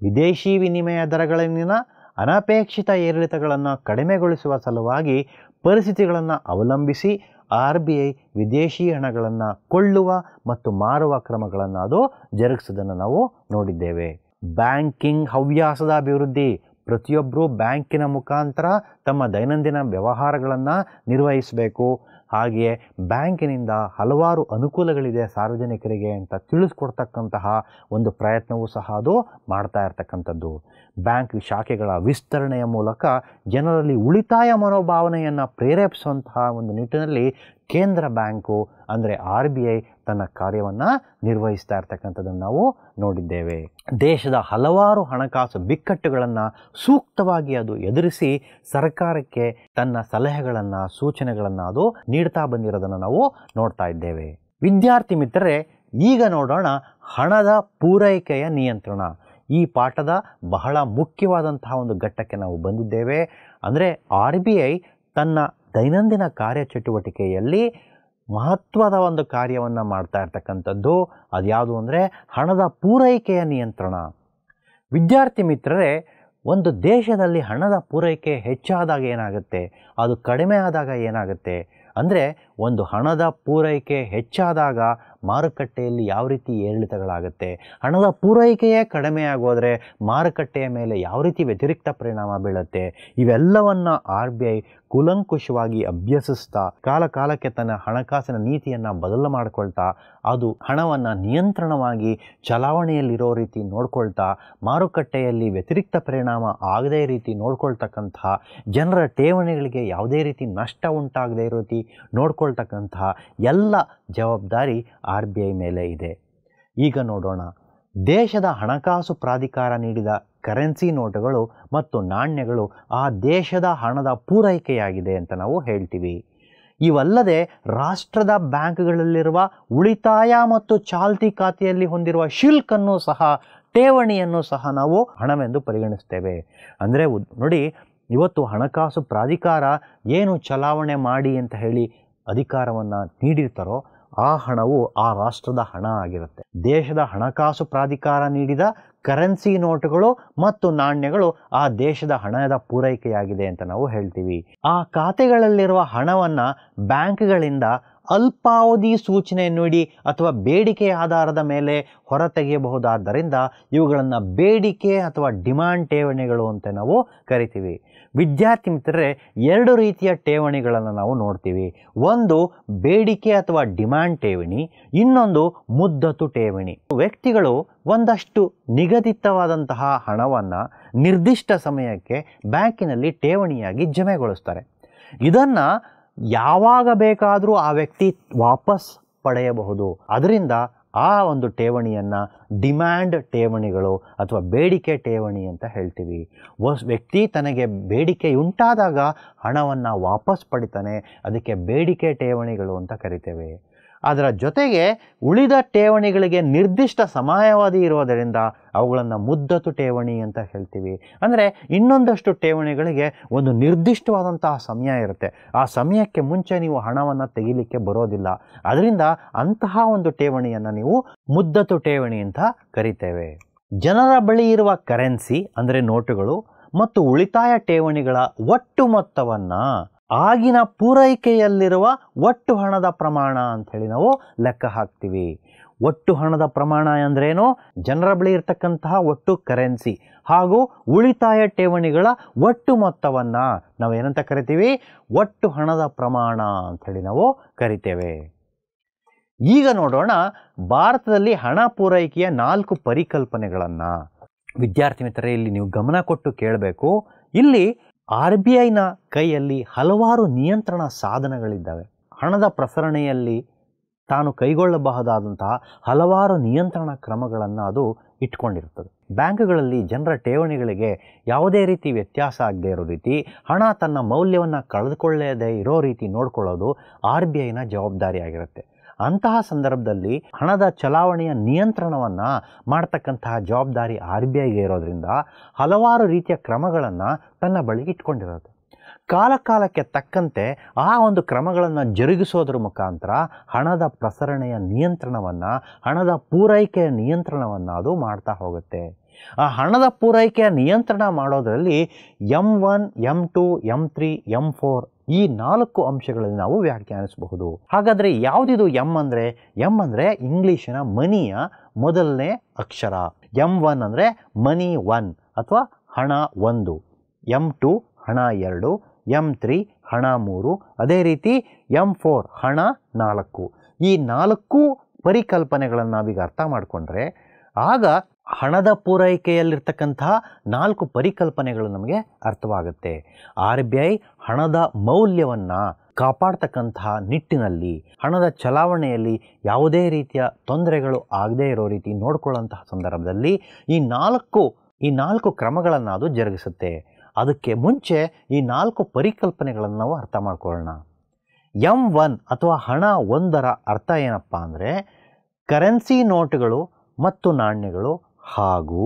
ವಿದೇಶಿ ವಿನಿಮಯ ದರಗಳಲ್ಲಿನ ಅನಪೇಕ್ಷಿತ ಏರಿಳಿತಗಳನ್ನು ಕಡಿಮೆಗೊಳಿಸುವ ಸಲುವಾಗಿ ಪರಿಸ್ಥಿತಿಗಳನ್ನು ಅವಲಂಬಿಸಿ ಆರ್ ಬಿ ಐ ವಿದೇಶಿ ಹಣಗಳನ್ನು ಕೊಳ್ಳುವ ಮತ್ತು ಮಾರುವ ಕ್ರಮಗಳನ್ನು ಅದು ಜರುಗಿಸೋದನ್ನು ನಾವು ನೋಡಿದ್ದೇವೆ ಬ್ಯಾಂಕಿಂಗ್ ಹವ್ಯಾಸದ ಅಭಿವೃದ್ಧಿ ಪ್ರತಿಯೊಬ್ಬರೂ ಬ್ಯಾಂಕಿನ ಮುಖಾಂತರ ತಮ್ಮ ದೈನಂದಿನ ವ್ಯವಹಾರಗಳನ್ನು ನಿರ್ವಹಿಸಬೇಕು ಹಾಗೆಯೇ ಬ್ಯಾಂಕಿನಿಂದ ಹಲವಾರು ಅನುಕೂಲಗಳಿದೆ ಸಾರ್ವಜನಿಕರಿಗೆ ಅಂತ ತಿಳಿಸ್ಕೊಡ್ತಕ್ಕಂತಹ ಒಂದು ಪ್ರಯತ್ನವೂ ಸಹ ಅದು ಮಾಡ್ತಾ ಇರತಕ್ಕಂಥದ್ದು ಬ್ಯಾಂಕ್ ಶಾಖೆಗಳ ವಿಸ್ತರಣೆಯ ಮೂಲಕ ಜನರಲ್ಲಿ ಉಳಿತಾಯ ಮನೋಭಾವನೆಯನ್ನು ಪ್ರೇರೇಪಿಸುವಂತಹ ಒಂದು ನಿಟ್ಟಿನಲ್ಲಿ ಕೇಂದ್ರ ಬ್ಯಾಂಕು ಅಂದರೆ ಆರ್ ಬಿ ಐ ತನ್ನ ಕಾರ್ಯವನ್ನು ನಿರ್ವಹಿಸ್ತಾ ಇರ್ತಕ್ಕಂಥದ್ದನ್ನು ನಾವು ನೋಡಿದ್ದೇವೆ ದೇಶದ ಹಲವಾರು ಹಣಕಾಸು ಬಿಕ್ಕಟ್ಟುಗಳನ್ನು ಸೂಕ್ತವಾಗಿ ಅದು ಎದುರಿಸಿ ಸರ್ಕಾರಕ್ಕೆ ತನ್ನ ಸಲಹೆಗಳನ್ನು ಸೂಚನೆಗಳನ್ನು ಅದು ನೀಡ್ತಾ ಬಂದಿರೋದನ್ನು ನಾವು ನೋಡ್ತಾ ಇದ್ದೇವೆ ವಿದ್ಯಾರ್ಥಿ ಮಿತ್ರರೇ ಈಗ ನೋಡೋಣ ಹಣದ ಪೂರೈಕೆಯ ನಿಯಂತ್ರಣ ಈ ಪಾಠದ ಬಹಳ ಮುಖ್ಯವಾದಂತಹ ಒಂದು ಘಟ್ಟಕ್ಕೆ ನಾವು ಬಂದಿದ್ದೇವೆ ಅಂದರೆ ಆರ್ ಬಿ ಐ ತನ್ನ ದೈನಂದಿನ ಕಾರ್ಯಚಟುವಟಿಕೆಯಲ್ಲಿ ಮಹತ್ವದ ಒಂದು ಕಾರ್ಯವನ್ನು ಮಾಡ್ತಾ ಇರ್ತಕ್ಕಂಥದ್ದು ಅದು ಯಾವುದು ಅಂದರೆ ಹಣದ ಪೂರೈಕೆಯ ನಿಯಂತ್ರಣ ವಿದ್ಯಾರ್ಥಿ ಮಿತ್ರರೇ ಒಂದು ದೇಶದಲ್ಲಿ ಹಣದ ಪೂರೈಕೆ ಹೆಚ್ಚಾದಾಗ ಏನಾಗುತ್ತೆ ಅದು ಕಡಿಮೆ ಆದಾಗ ಏನಾಗುತ್ತೆ ಅಂದರೆ ಒಂದು ಹಣದ ಪೂರೈಕೆ ಹೆಚ್ಚಾದಾಗ ಮಾರುಕಟ್ಟೆಯಲ್ಲಿ ಯಾವ ರೀತಿ ಏರಿಳಿತಗಳಾಗುತ್ತೆ ಹಣದ ಪೂರೈಕೆಯೇ ಕಡಿಮೆ ಆಗೋದ್ರೆ ಮಾರುಕಟ್ಟೆಯ ಮೇಲೆ ಯಾವ ರೀತಿ ವ್ಯತಿರಿಕ್ತ ಪರಿಣಾಮ ಬೀಳುತ್ತೆ ಇವೆಲ್ಲವನ್ನು ಆರ್ ಬಿ ಐ ಕುಲಂಕುಶವಾಗಿ ಅಭ್ಯಸಿಸ್ತಾ ಕಾಲಕಾಲಕ್ಕೆ ತನ್ನ ಹಣಕಾಸಿನ ನೀತಿಯನ್ನು ಬದಲು ಮಾಡಿಕೊಳ್ತಾ ಅದು ಹಣವನ್ನು ನಿಯಂತ್ರಣವಾಗಿ ಚಲಾವಣೆಯಲ್ಲಿರೋ ರೀತಿ ನೋಡ್ಕೊಳ್ತಾ ಮಾರುಕಟ್ಟೆಯಲ್ಲಿ ವ್ಯತಿರಿಕ್ತ ಪರಿಣಾಮ ಆಗದೇ ರೀತಿ ನೋಡ್ಕೊಳ್ತಕ್ಕಂತಹ ಜನರ ಠೇವಣಿಗಳಿಗೆ ಯಾವುದೇ ರೀತಿ ನಷ್ಟ ಉಂಟಾಗದೇ ರೀತಿ ನೋಡ್ಕೊಳ್ತಕ್ಕಂತಹ ಎಲ್ಲ ಜವಾಬ್ದಾರಿ ಆರ್ ಬಿ ಐ ಮೇಲೆ ಇದೆ ಈಗ ನೋಡೋಣ ದೇಶದ ಹಣಕಾಸು ಪ್ರಾಧಿಕಾರ ನೀಡಿದ ಕರೆನ್ಸಿ ನೋಟುಗಳು ಮತ್ತು ನಾಣ್ಯಗಳು ಆ ದೇಶದ ಹಣದ ಪೂರೈಕೆಯಾಗಿದೆ ಅಂತ ನಾವು ಹೇಳ್ತೀವಿ ಇವಲ್ಲದೆ ರಾಷ್ಟ್ರದ ಬ್ಯಾಂಕ್ಗಳಲ್ಲಿರುವ ಉಳಿತಾಯ ಮತ್ತು ಚಾಲ್ತಿ ಖಾತೆಯಲ್ಲಿ ಹೊಂದಿರುವ ಶುಲ್ಕನ್ನು ಸಹ ಠೇವಣಿಯನ್ನು ಸಹ ನಾವು ಹಣವೆಂದು ಪರಿಗಣಿಸ್ತೇವೆ ಅಂದರೆ ನೋಡಿ ಇವತ್ತು ಹಣಕಾಸು ಪ್ರಾಧಿಕಾರ ಏನು ಚಲಾವಣೆ ಮಾಡಿ ಅಂತ ಹೇಳಿ ಅಧಿಕಾರವನ್ನು ನೀಡಿರ್ತಾರೋ ಆ ಹಣವು ಆ ರಾಷ್ಟ್ರದ ಹಣ ಆಗಿರುತ್ತೆ ದೇಶದ ಹಣಕಾಸು ಪ್ರಾಧಿಕಾರ ನೀಡಿದ ಕರೆನ್ಸಿ ನೋಟುಗಳು ಮತ್ತು ನಾಣ್ಯಗಳು ಆ ದೇಶದ ಹಣದ ಪೂರೈಕೆಯಾಗಿದೆ ಅಂತ ನಾವು ಹೇಳ್ತೀವಿ ಆ ಖಾತೆಗಳಲ್ಲಿರುವ ಹಣವನ್ನು ಬ್ಯಾಂಕ್ಗಳಿಂದ ಅಲ್ಪಾವಧಿ ಸೂಚನೆ ನೋಡಿ ಅಥವಾ ಬೇಡಿಕೆ ಆಧಾರದ ಮೇಲೆ ಹೊರತೆಗೆಯಬಹುದಾದ್ದರಿಂದ ಇವುಗಳನ್ನು ಬೇಡಿಕೆ ಅಥವಾ ಡಿಮ್ಯಾಂಡ್ ಠೇವಣಿಗಳು ಅಂತ ನಾವು ಕರಿತೀವಿ ವಿದ್ಯಾರ್ಥಿ ಮಿತ್ರರೇ ಎರಡು ರೀತಿಯ ಠೇವಣಿಗಳನ್ನು ನಾವು ನೋಡ್ತೀವಿ ಒಂದು ಬೇಡಿಕೆ ಅಥವಾ ಡಿಮ್ಯಾಂಡ್ ಠೇವಣಿ ಇನ್ನೊಂದು ಮುದ್ದತು ಠೇವಣಿ ವ್ಯಕ್ತಿಗಳು ಒಂದಷ್ಟು ನಿಗದಿತವಾದಂತಹ ಹಣವನ್ನು ನಿರ್ದಿಷ್ಟ ಸಮಯಕ್ಕೆ ಬ್ಯಾಂಕಿನಲ್ಲಿ ಠೇವಣಿಯಾಗಿ ಜಮೆಗೊಳಿಸ್ತಾರೆ ಇದನ್ನು ಯಾವಾಗ ಬೇಕಾದರೂ ಆ ವ್ಯಕ್ತಿ ವಾಪಸ್ ಪಡೆಯಬಹುದು ಅದರಿಂದ ಆ ಒಂದು ಠೇವಣಿಯನ್ನು ಡಿಮ್ಯಾಂಡ್ ಠೇವಣಿಗಳು ಅಥವಾ ಬೇಡಿಕೆ ಠೇವಣಿ ಅಂತ ಹೇಳ್ತೀವಿ ವಸ್ ವ್ಯಕ್ತಿ ತನಗೆ ಬೇಡಿಕೆ ಉಂಟಾದಾಗ ಹಣವನ್ನು ವಾಪಸ್ ಪಡಿತಾನೆ ಅದಕ್ಕೆ ಬೇಡಿಕೆ ಠೇವಣಿಗಳು ಅಂತ ಕರಿತೇವೆ ಅದರ ಜೊತೆಗೆ ಉಳಿದ ಠೇವಣಿಗಳಿಗೆ ನಿರ್ದಿಷ್ಟ ಸಮಯಾವಧಿ ಇರೋದರಿಂದ ಅವುಗಳನ್ನು ಮುದ್ದತು ಠೇವಣಿ ಅಂತ ಹೇಳ್ತೀವಿ ಅಂದರೆ ಇನ್ನೊಂದಷ್ಟು ಠೇವಣಿಗಳಿಗೆ ಒಂದು ನಿರ್ದಿಷ್ಟವಾದಂತಹ ಸಮಯ ಇರುತ್ತೆ ಆ ಸಮಯಕ್ಕೆ ಮುಂಚೆ ನೀವು ಹಣವನ್ನು ತೆಗಿಲಿಕ್ಕೆ ಬರೋದಿಲ್ಲ ಅದರಿಂದ ಅಂತಹ ಒಂದು ಠೇವಣಿಯನ್ನು ನೀವು ಮುದ್ದತು ಠೇವಣಿ ಅಂತ ಕರಿತೇವೆ ಜನರ ಬಳಿ ಇರುವ ಕರೆನ್ಸಿ ಅಂದರೆ ನೋಟುಗಳು ಮತ್ತು ಉಳಿತಾಯ ಠೇವಣಿಗಳ ಒಟ್ಟು ಮೊತ್ತವನ್ನು ಆಗಿನ ಪೂರೈಕೆಯಲ್ಲಿರುವ ಒಟ್ಟು ಹಣದ ಪ್ರಮಾಣ ಅಂಥೇಳಿ ನಾವು ಲೆಕ್ಕ ಹಾಕ್ತೀವಿ ಒಟ್ಟು ಹಣದ ಪ್ರಮಾಣ ಅಂದ್ರೇನು ಜನರ ಬಳಿ ಇರತಕ್ಕಂತಹ ಒಟ್ಟು ಕರೆನ್ಸಿ ಹಾಗೂ ಉಳಿತಾಯ ಠೇವಣಿಗಳ ಒಟ್ಟು ಮೊತ್ತವನ್ನು ನಾವು ಏನಂತ ಕರಿತೀವಿ ಒಟ್ಟು ಹಣದ ಪ್ರಮಾಣ ಅಂಥೇಳಿ ನಾವು ಕರಿತೇವೆ ಈಗ ನೋಡೋಣ ಭಾರತದಲ್ಲಿ ಹಣ ಪೂರೈಕೆಯ ನಾಲ್ಕು ಪರಿಕಲ್ಪನೆಗಳನ್ನು ವಿದ್ಯಾರ್ಥಿ ಮಿತ್ರರೇ ಇಲ್ಲಿ ನೀವು ಗಮನ ಕೊಟ್ಟು ಕೇಳಬೇಕು ಇಲ್ಲಿ ಆರ್ ಬಿ ಐನ ಕೈಯಲ್ಲಿ ಹಲವಾರು ನಿಯಂತ್ರಣ ಸಾಧನಗಳಿದ್ದಾವೆ ಹಣದ ಪ್ರಸರಣೆಯಲ್ಲಿ ತಾನು ಕೈಗೊಳ್ಳಬಹುದಾದಂತಹ ಹಲವಾರು ನಿಯಂತ್ರಣ ಕ್ರಮಗಳನ್ನು ಅದು ಇಟ್ಕೊಂಡಿರುತ್ತದೆ ಬ್ಯಾಂಕ್ಗಳಲ್ಲಿ ಜನರ ಠೇವಣಿಗಳಿಗೆ ಯಾವುದೇ ರೀತಿ ವ್ಯತ್ಯಾಸ ಆಗದೇ ಇರೋ ರೀತಿ ಹಣ ತನ್ನ ಮೌಲ್ಯವನ್ನು ಕಳೆದುಕೊಳ್ಳದೇ ಇರೋ ರೀತಿ ನೋಡಿಕೊಳ್ಳೋದು ಆರ್ ಬಿ ಐನ ಜವಾಬ್ದಾರಿಯಾಗಿರುತ್ತೆ ಅಂತಹ ಸಂದರ್ಭದಲ್ಲಿ ಹಣದ ಚಲಾವಣೆಯ ನಿಯಂತ್ರಣವನ್ನು ಮಾಡ್ತಕ್ಕಂತಹ ಜವಾಬ್ದಾರಿ ಆರ್ ಬಿ ಐಗೆ ಇರೋದ್ರಿಂದ ಹಲವಾರು ರೀತಿಯ ಕ್ರಮಗಳನ್ನು ತನ್ನ ಬಳಿ ಇಟ್ಕೊಂಡಿರುತ್ತೆ ಕಾಲಕಾಲಕ್ಕೆ ತಕ್ಕಂತೆ ಆ ಒಂದು ಕ್ರಮಗಳನ್ನು ಜರುಗಿಸೋದ್ರ ಮುಖಾಂತರ ಹಣದ ಪ್ರಸರಣೆಯ ನಿಯಂತ್ರಣವನ್ನು ಹಣದ ಪೂರೈಕೆಯ ನಿಯಂತ್ರಣವನ್ನು ಅದು ಮಾಡ್ತಾ ಹೋಗುತ್ತೆ ಆ ಹಣದ ಪೂರೈಕೆಯ ನಿಯಂತ್ರಣ ಮಾಡೋದರಲ್ಲಿ M one M two M three M four ಈ ನಾಲ್ಕು ಅಂಶಗಳಲ್ಲಿ ನಾವು ವ್ಯಾಖ್ಯಾನಿಸಬಹುದು ಹಾಗಾದರೆ ಯಾವುದಿದು ಎಮ್ ಅಂದರೆ ಎಮ್ ಅಂದರೆ ಇಂಗ್ಲೀಷಿನ ಮನಿಯ ಮೊದಲನೇ ಅಕ್ಷರ ಎಂ ಒನ್ ಅಂದರೆ ಮನಿ ಒನ್ ಅಥವಾ ಹಣ ಒಂದು ಎಮ್ ಟು ಹಣ ಎರಡು ಎಮ್ ತ್ರೀ ಹಣ ಮೂರು ಅದೇ ರೀತಿ ಎಂ ಫೋರ್ ಹಣ ನಾಲ್ಕು ಈ ನಾಲ್ಕು ಪರಿಕಲ್ಪನೆಗಳನ್ನು ನಾವೀಗ ಅರ್ಥ ಮಾಡಿಕೊಂಡ್ರೆ ಆಗ ಹಣದ ಪೂರೈಕೆಯಲ್ಲಿರ್ತಕ್ಕಂತಹ ನಾಲ್ಕು ಪರಿಕಲ್ಪನೆಗಳು ನಮಗೆ ಅರ್ಥವಾಗುತ್ತೆ ಆರ್ ಬಿ ಐ ಹಣದ ಮೌಲ್ಯವನ್ನು ಕಾಪಾಡ್ತಕ್ಕಂತಹ ನಿಟ್ಟಿನಲ್ಲಿ ಹಣದ ಚಲಾವಣೆಯಲ್ಲಿ ಯಾವುದೇ ರೀತಿಯ ತೊಂದರೆಗಳು ಆಗದೇ ಇರೋ ರೀತಿ ನೋಡಿಕೊಳ್ಳುವಂತಹ ಸಂದರ್ಭದಲ್ಲಿ ಈ ನಾಲ್ಕು ಈ ನಾಲ್ಕು ಕ್ರಮಗಳನ್ನು ಅದು ಜರುಗಿಸುತ್ತೆ ಅದಕ್ಕೆ ಮುಂಚೆ ಈ ನಾಲ್ಕು ಪರಿಕಲ್ಪನೆಗಳನ್ನು ನಾವು ಅರ್ಥ ಮಾಡ್ಕೊಳ್ಳೋಣ ಎಂ ಒನ್ ಅಥವಾ ಹಣ ಒಂದರ ಅರ್ಥ ಏನಪ್ಪ ಅಂದರೆ ಕರೆನ್ಸಿ ನೋಟುಗಳು ಮತ್ತು ನಾಣ್ಯಗಳು ಹಾಗೂ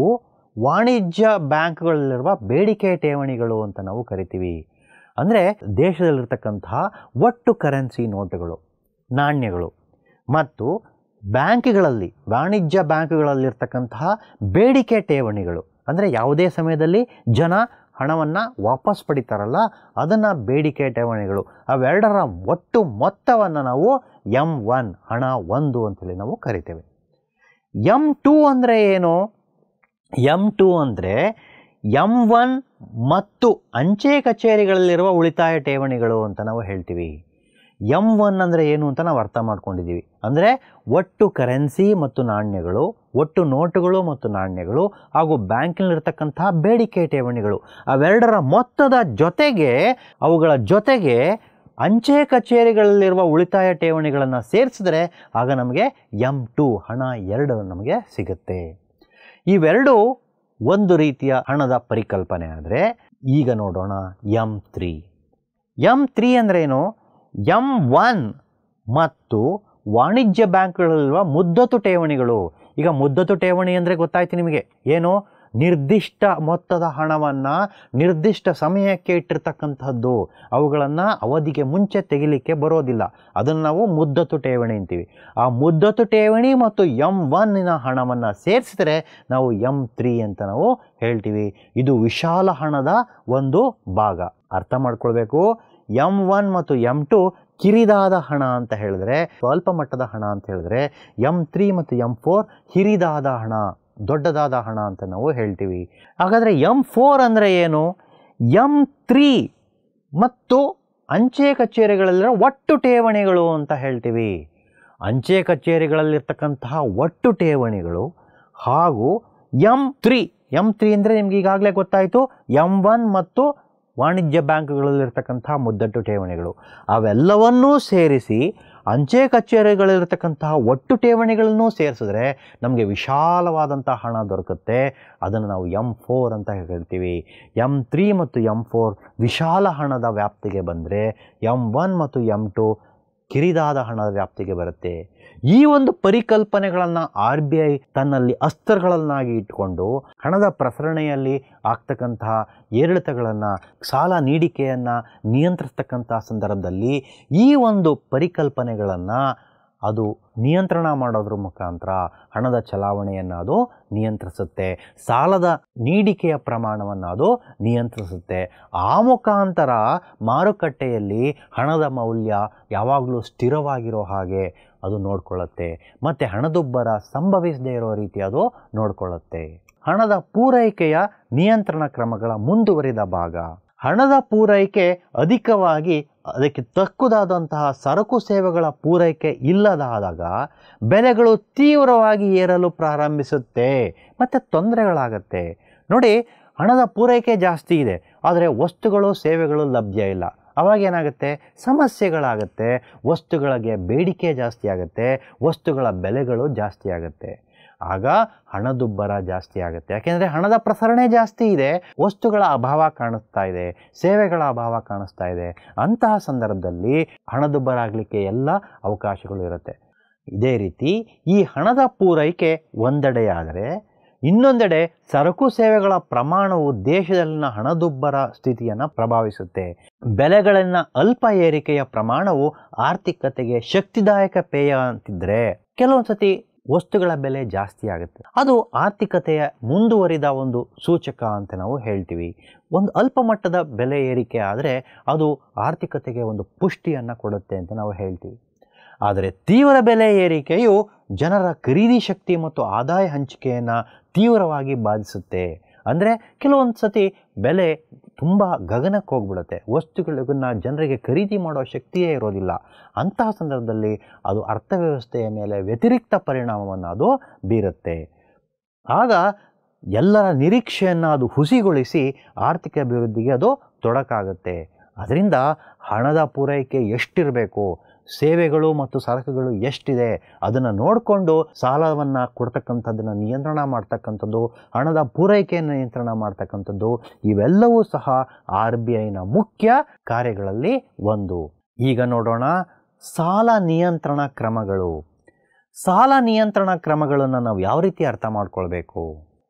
ವಾಣಿಜ್ಯ ಬ್ಯಾಂಕ್ಗಳಲ್ಲಿರುವ ಬೇಡಿಕೆ ಠೇವಣಿಗಳು ಅಂತ ನಾವು ಕರಿತೀವಿ ಅಂದರೆ ದೇಶದಲ್ಲಿರ್ತಕ್ಕಂತಹ ಒಟ್ಟು ಕರೆನ್ಸಿ ನೋಟುಗಳು ನಾಣ್ಯಗಳು ಮತ್ತು ಬ್ಯಾಂಕ್ಗಳಲ್ಲಿ ವಾಣಿಜ್ಯ ಬ್ಯಾಂಕ್ಗಳಲ್ಲಿರ್ತಕ್ಕಂತಹ ಬೇಡಿಕೆ ಠೇವಣಿಗಳು ಅಂದರೆ ಯಾವುದೇ ಸಮಯದಲ್ಲಿ ಜನ ಹಣವನ್ನು ವಾಪಸ್ ಪಡಿತಾರಲ್ಲ ಅದನ್ನು ಬೇಡಿಕೆ ಠೇವಣಿಗಳು ಅವೆರಡರ ಒಟ್ಟು ಮೊತ್ತವನ್ನು ನಾವು ಎಂ ಒನ್ ಹಣ ಒಂದು ಅಂತೇಳಿ ನಾವು ಕರಿತೇವೆ ಎಮ್ ಟು ಅಂದರೆ ಏನು ಎಮ್ ಟೂ ಅಂದರೆ ಎಮ್ ಒನ್ ಮತ್ತು ಅಂಚೆ ಕಚೇರಿಗಳಲ್ಲಿರುವ ಉಳಿತಾಯ ಠೇವಣಿಗಳು ಅಂತ ನಾವು ಹೇಳ್ತೀವಿ ಎಮ್ ಒನ್ ಅಂದರೆ ಏನು ಅಂತ ನಾವು ಅರ್ಥ ಮಾಡ್ಕೊಂಡಿದ್ದೀವಿ ಅಂದರೆ ಒಟ್ಟು ಕರೆನ್ಸಿ ಮತ್ತು ನಾಣ್ಯಗಳು ಒಟ್ಟು ನೋಟುಗಳು ಮತ್ತು ನಾಣ್ಯಗಳು ಹಾಗೂ ಬ್ಯಾಂಕ್ನಲ್ಲಿರ್ತಕ್ಕಂತಹ ಬೇಡಿಕೆ ಠೇವಣಿಗಳು ಅವೆರಡರ ಮೊತ್ತದ ಜೊತೆಗೆ ಅವುಗಳ ಜೊತೆಗೆ ಅಂಚೆ ಕಚೇರಿಗಳಲ್ಲಿರುವ ಉಳಿತಾಯ ಠೇವಣಿಗಳನ್ನು ಸೇರಿಸಿದ್ರೆ ಆಗ ನಮಗೆ ಎಂ ಟು ಹಣ ಎರಡು ನಮಗೆ ಸಿಗುತ್ತೆ ಇವೆರಡು ಒಂದು ರೀತಿಯ ಹಣದ ಪರಿಕಲ್ಪನೆ ಆದರೆ ಈಗ ನೋಡೋಣ ಎಂ ತ್ರೀ ಎಂ ತ್ರೀ ಅಂದ್ರೇನು ಎಂ ಒನ್ ಮತ್ತು ವಾಣಿಜ್ಯ ಬ್ಯಾಂಕ್ಗಳಲ್ಲಿರುವ ಮುದ್ದತು ಠೇವಣಿಗಳು ಈಗ ಮುದ್ದತು ಠೇವಣಿ ಅಂದರೆ ಗೊತ್ತಾಯ್ತು ನಿಮಗೆ ಏನು ನಿರ್ದಿಷ್ಟ ಮೊತ್ತದ ಹಣವನ್ನು ನಿರ್ದಿಷ್ಟ ಸಮಯಕ್ಕೆ ಇಟ್ಟಿರ್ತಕ್ಕಂಥದ್ದು ಅವುಗಳನ್ನು ಅವಧಿಗೆ ಮುಂಚೆ ತೆಗಿಲಿಕ್ಕೆ ಬರೋದಿಲ್ಲ ಅದನ್ನು ನಾವು ಮುದ್ದತ್ತು ಠೇವಣಿ ಅಂತೀವಿ ಆ ಮುದ್ದತ್ತು ಠೇವಣಿ ಮತ್ತು ಎಂ ಒನ್ನಿನ ಹಣವನ್ನು ಸೇರಿಸಿದರೆ ನಾವು ಎಂ ತ್ರೀ ಅಂತ ನಾವು ಹೇಳ್ತೀವಿ ಇದು ವಿಶಾಲ ಹಣದ ಒಂದು ಭಾಗ ಅರ್ಥ ಮಾಡ್ಕೊಳ್ಬೇಕು ಎಂ ಒನ್ ಮತ್ತು ಎಮ್ ಟು ಕಿರಿದಾದ ಹಣ ಅಂತ ಹೇಳಿದ್ರೆ ಸ್ವಲ್ಪ ಮಟ್ಟದ ಹಣ ಅಂತ ಹೇಳಿದ್ರೆ ಎಂ ತ್ರೀ ಮತ್ತು ಎಮ್ ಫೋರ್ ಹಿರಿದಾದ ಹಣ ದೊಡ್ಡದಾದ ಹಣ ಅಂತ ನಾವು ಹೇಳ್ತೀವಿ ಹಾಗಾದರೆ ಎಮ್ ಫೋರ್ ಅಂದರೆ ಏನು ಎಮ್ ತ್ರೀ ಮತ್ತು ಅಂಚೆ ಕಚೇರಿಗಳಲ್ಲಿರೋ ಒಟ್ಟು ಠೇವಣಿಗಳು ಅಂತ ಹೇಳ್ತೀವಿ ಅಂಚೆ ಕಚೇರಿಗಳಲ್ಲಿರ್ತಕ್ಕಂತಹ ಒಟ್ಟು ಠೇವಣಿಗಳು ಹಾಗೂ ಎಮ್ ತ್ರೀ ಎಮ್ ತ್ರೀ ಅಂದರೆ ನಿಮ್ಗೆ ಈಗಾಗಲೇ ಗೊತ್ತಾಯಿತು ಎಂ ಒನ್ ಮತ್ತು ವಾಣಿಜ್ಯ ಬ್ಯಾಂಕ್ಗಳಲ್ಲಿರ್ತಕ್ಕಂಥ ಮುದ್ದಟ್ಟು ಠೇವಣಿಗಳು ಅವೆಲ್ಲವನ್ನೂ ಸೇರಿಸಿ ಅಂಚೆ ಕಚೇರಿಗಳಿರತಕ್ಕಂತಹ ಒಟ್ಟು ಠೇವಣಿಗಳನ್ನು ಸೇರಿಸಿದ್ರೆ ನಮಗೆ ವಿಶಾಲವಾದಂಥ ಹಣ ದೊರಕುತ್ತೆ ಅದನ್ನು ನಾವು ಎಂ ಫೋರ್ ಅಂತ ಹೇಳ್ತೀವಿ ಎಮ್ ತ್ರೀ ಮತ್ತು ಎಂ ಫೋರ್ ವಿಶಾಲ ಹಣದ ವ್ಯಾಪ್ತಿಗೆ ಬಂದರೆ ಎಂ ಒನ್ ಮತ್ತು ಎಮ್ ಟು ಕಿರಿದಾದ ಹಣದ ವ್ಯಾಪ್ತಿಗೆ ಬರುತ್ತೆ ಈ ಒಂದು ಪರಿಕಲ್ಪನೆಗಳನ್ನು ಆರ್ ಬಿ ಐ ತನ್ನಲ್ಲಿ ಅಸ್ತ್ರಗಳನ್ನಾಗಿ ಇಟ್ಕೊಂಡು ಹಣದ ಪ್ರಸರಣೆಯಲ್ಲಿ ಆಗ್ತಕ್ಕಂತಹ ಏರಿಳಿತಗಳನ್ನು ಸಾಲ ನೀಡಿಕೆಯನ್ನು ನಿಯಂತ್ರಿಸ್ತಕ್ಕಂಥ ಸಂದರ್ಭದಲ್ಲಿ ಈ ಒಂದು ಪರಿಕಲ್ಪನೆಗಳನ್ನು ಅದು ನಿಯಂತ್ರಣ ಮಾಡೋದ್ರ ಮುಖಾಂತರ ಹಣದ ಚಲಾವಣೆಯನ್ನು ಅದು ನಿಯಂತ್ರಿಸುತ್ತೆ ಸಾಲದ ನೀಡಿಕೆಯ ಪ್ರಮಾಣವನ್ನು ಅದು ನಿಯಂತ್ರಿಸುತ್ತೆ ಆ ಮುಖಾಂತರ ಮಾರುಕಟ್ಟೆಯಲ್ಲಿ ಹಣದ ಮೌಲ್ಯ ಯಾವಾಗಲೂ ಸ್ಥಿರವಾಗಿರೋ ಹಾಗೆ ಅದು ನೋಡಿಕೊಳ್ಳುತ್ತೆ ಮತ್ತು ಹಣದುಬ್ಬರ ಸಂಭವಿಸದೇ ಇರೋ ರೀತಿ ಅದು ನೋಡಿಕೊಳ್ಳುತ್ತೆ ಹಣದ ಪೂರೈಕೆಯ ನಿಯಂತ್ರಣ ಕ್ರಮಗಳ ಮುಂದುವರಿದ ಭಾಗ ಹಣದ ಪೂರೈಕೆ ಅಧಿಕವಾಗಿ ಅದಕ್ಕೆ ತಕ್ಕುದಾದಂತಹ ಸರಕು ಸೇವೆಗಳ ಪೂರೈಕೆ ಇಲ್ಲದಾದಾಗ ಬೆಲೆಗಳು ತೀವ್ರವಾಗಿ ಏರಲು ಪ್ರಾರಂಭಿಸುತ್ತೆ ಮತ್ತು ತೊಂದರೆಗಳಾಗತ್ತೆ ನೋಡಿ ಹಣದ ಪೂರೈಕೆ ಜಾಸ್ತಿ ಇದೆ ಆದರೆ ವಸ್ತುಗಳು ಸೇವೆಗಳು ಲಭ್ಯ ಇಲ್ಲ ಅವಾಗ ಏನಾಗುತ್ತೆ ಸಮಸ್ಯೆಗಳಾಗುತ್ತೆ ವಸ್ತುಗಳಿಗೆ ಬೇಡಿಕೆ ಜಾಸ್ತಿ ಆಗುತ್ತೆ ವಸ್ತುಗಳ ಬೆಲೆಗಳು ಜಾಸ್ತಿ ಆಗುತ್ತೆ ಆಗ ಹಣದುಬ್ಬರ ಜಾಸ್ತಿ ಆಗುತ್ತೆ ಯಾಕೆಂದರೆ ಹಣದ ಪ್ರಸರಣೆ ಜಾಸ್ತಿ ಇದೆ ವಸ್ತುಗಳ ಅಭಾವ ಕಾಣಿಸ್ತಾ ಇದೆ ಸೇವೆಗಳ ಅಭಾವ ಕಾಣಿಸ್ತಾ ಇದೆ ಅಂತಹ ಸಂದರ್ಭದಲ್ಲಿ ಹಣದುಬ್ಬರ ಆಗಲಿಕ್ಕೆ ಎಲ್ಲ ಅವಕಾಶಗಳು ಇರುತ್ತೆ ಇದೇ ರೀತಿ ಈ ಹಣದ ಪೂರೈಕೆ ಒಂದೆಡೆಯಾದರೆ ಇನ್ನೊಂದೆಡೆ ಸರಕು ಸೇವೆಗಳ ಪ್ರಮಾಣವು ದೇಶದಲ್ಲಿನ ಹಣದುಬ್ಬರ ಸ್ಥಿತಿಯನ್ನು ಪ್ರಭಾವಿಸುತ್ತೆ ಬೆಲೆಗಳನ್ನ ಅಲ್ಪ ಏರಿಕೆಯ ಪ್ರಮಾಣವು ಆರ್ಥಿಕತೆಗೆ ಶಕ್ತಿದಾಯಕ ಪೇಯ ಅಂತಿದ್ರೆ ಕೆಲವೊಂದ್ಸತಿ ವಸ್ತುಗಳ ಬೆಲೆ ಜಾಸ್ತಿ ಆಗುತ್ತೆ ಅದು ಆರ್ಥಿಕತೆಯ ಮುಂದುವರಿದ ಒಂದು ಸೂಚಕ ಅಂತ ನಾವು ಹೇಳ್ತೀವಿ ಒಂದು ಅಲ್ಪ ಮಟ್ಟದ ಬೆಲೆ ಏರಿಕೆ ಆದರೆ ಅದು ಆರ್ಥಿಕತೆಗೆ ಒಂದು ಪುಷ್ಟಿಯನ್ನು ಕೊಡುತ್ತೆ ಅಂತ ನಾವು ಹೇಳ್ತೀವಿ ಆದರೆ ತೀವ್ರ ಬೆಲೆ ಏರಿಕೆಯು ಜನರ ಖರೀದಿ ಶಕ್ತಿ ಮತ್ತು ಆದಾಯ ಹಂಚಿಕೆಯನ್ನು ತೀವ್ರವಾಗಿ ಬಾಧಿಸುತ್ತೆ ಅಂದರೆ ಕೆಲವೊಂದು ಸತಿ ಬೆಲೆ ತುಂಬ ಗಗನಕ್ಕೆ ಹೋಗ್ಬಿಡುತ್ತೆ ವಸ್ತುಗಳನ್ನು ಜನರಿಗೆ ಖರೀದಿ ಮಾಡೋ ಶಕ್ತಿಯೇ ಇರೋದಿಲ್ಲ ಅಂತಹ ಸಂದರ್ಭದಲ್ಲಿ ಅದು ಅರ್ಥವ್ಯವಸ್ಥೆಯ ಮೇಲೆ ವ್ಯತಿರಿಕ್ತ ಪರಿಣಾಮವನ್ನು ಅದು ಬೀರುತ್ತೆ ಆಗ ಎಲ್ಲರ ನಿರೀಕ್ಷೆಯನ್ನು ಅದು ಹುಸಿಗೊಳಿಸಿ ಆರ್ಥಿಕ ಅಭಿವೃದ್ಧಿಗೆ ಅದು ತೊಡಕಾಗುತ್ತೆ ಅದರಿಂದ ಹಣದ ಪೂರೈಕೆ ಎಷ್ಟಿರಬೇಕು ಸೇವೆಗಳು ಮತ್ತು ಸರಕುಗಳು ಎಷ್ಟಿದೆ ಅದನ್ನು ನೋಡಿಕೊಂಡು ಸಾಲವನ್ನು ಕೊಡ್ತಕ್ಕಂಥದ್ದನ್ನು ನಿಯಂತ್ರಣ ಮಾಡ್ತಕ್ಕಂಥದ್ದು ಹಣದ ಪೂರೈಕೆಯನ್ನು ನಿಯಂತ್ರಣ ಮಾಡ್ತಕ್ಕಂಥದ್ದು ಇವೆಲ್ಲವೂ ಸಹ ಆರ್ ಬಿ ಐನ ಮುಖ್ಯ ಕಾರ್ಯಗಳಲ್ಲಿ ಒಂದು ಈಗ ನೋಡೋಣ ಸಾಲ ನಿಯಂತ್ರಣ ಕ್ರಮಗಳು ಸಾಲ ನಿಯಂತ್ರಣ ಕ್ರಮಗಳನ್ನು ನಾವು ಯಾವ ರೀತಿ ಅರ್ಥ ಮಾಡ್ಕೊಳ್ಬೇಕು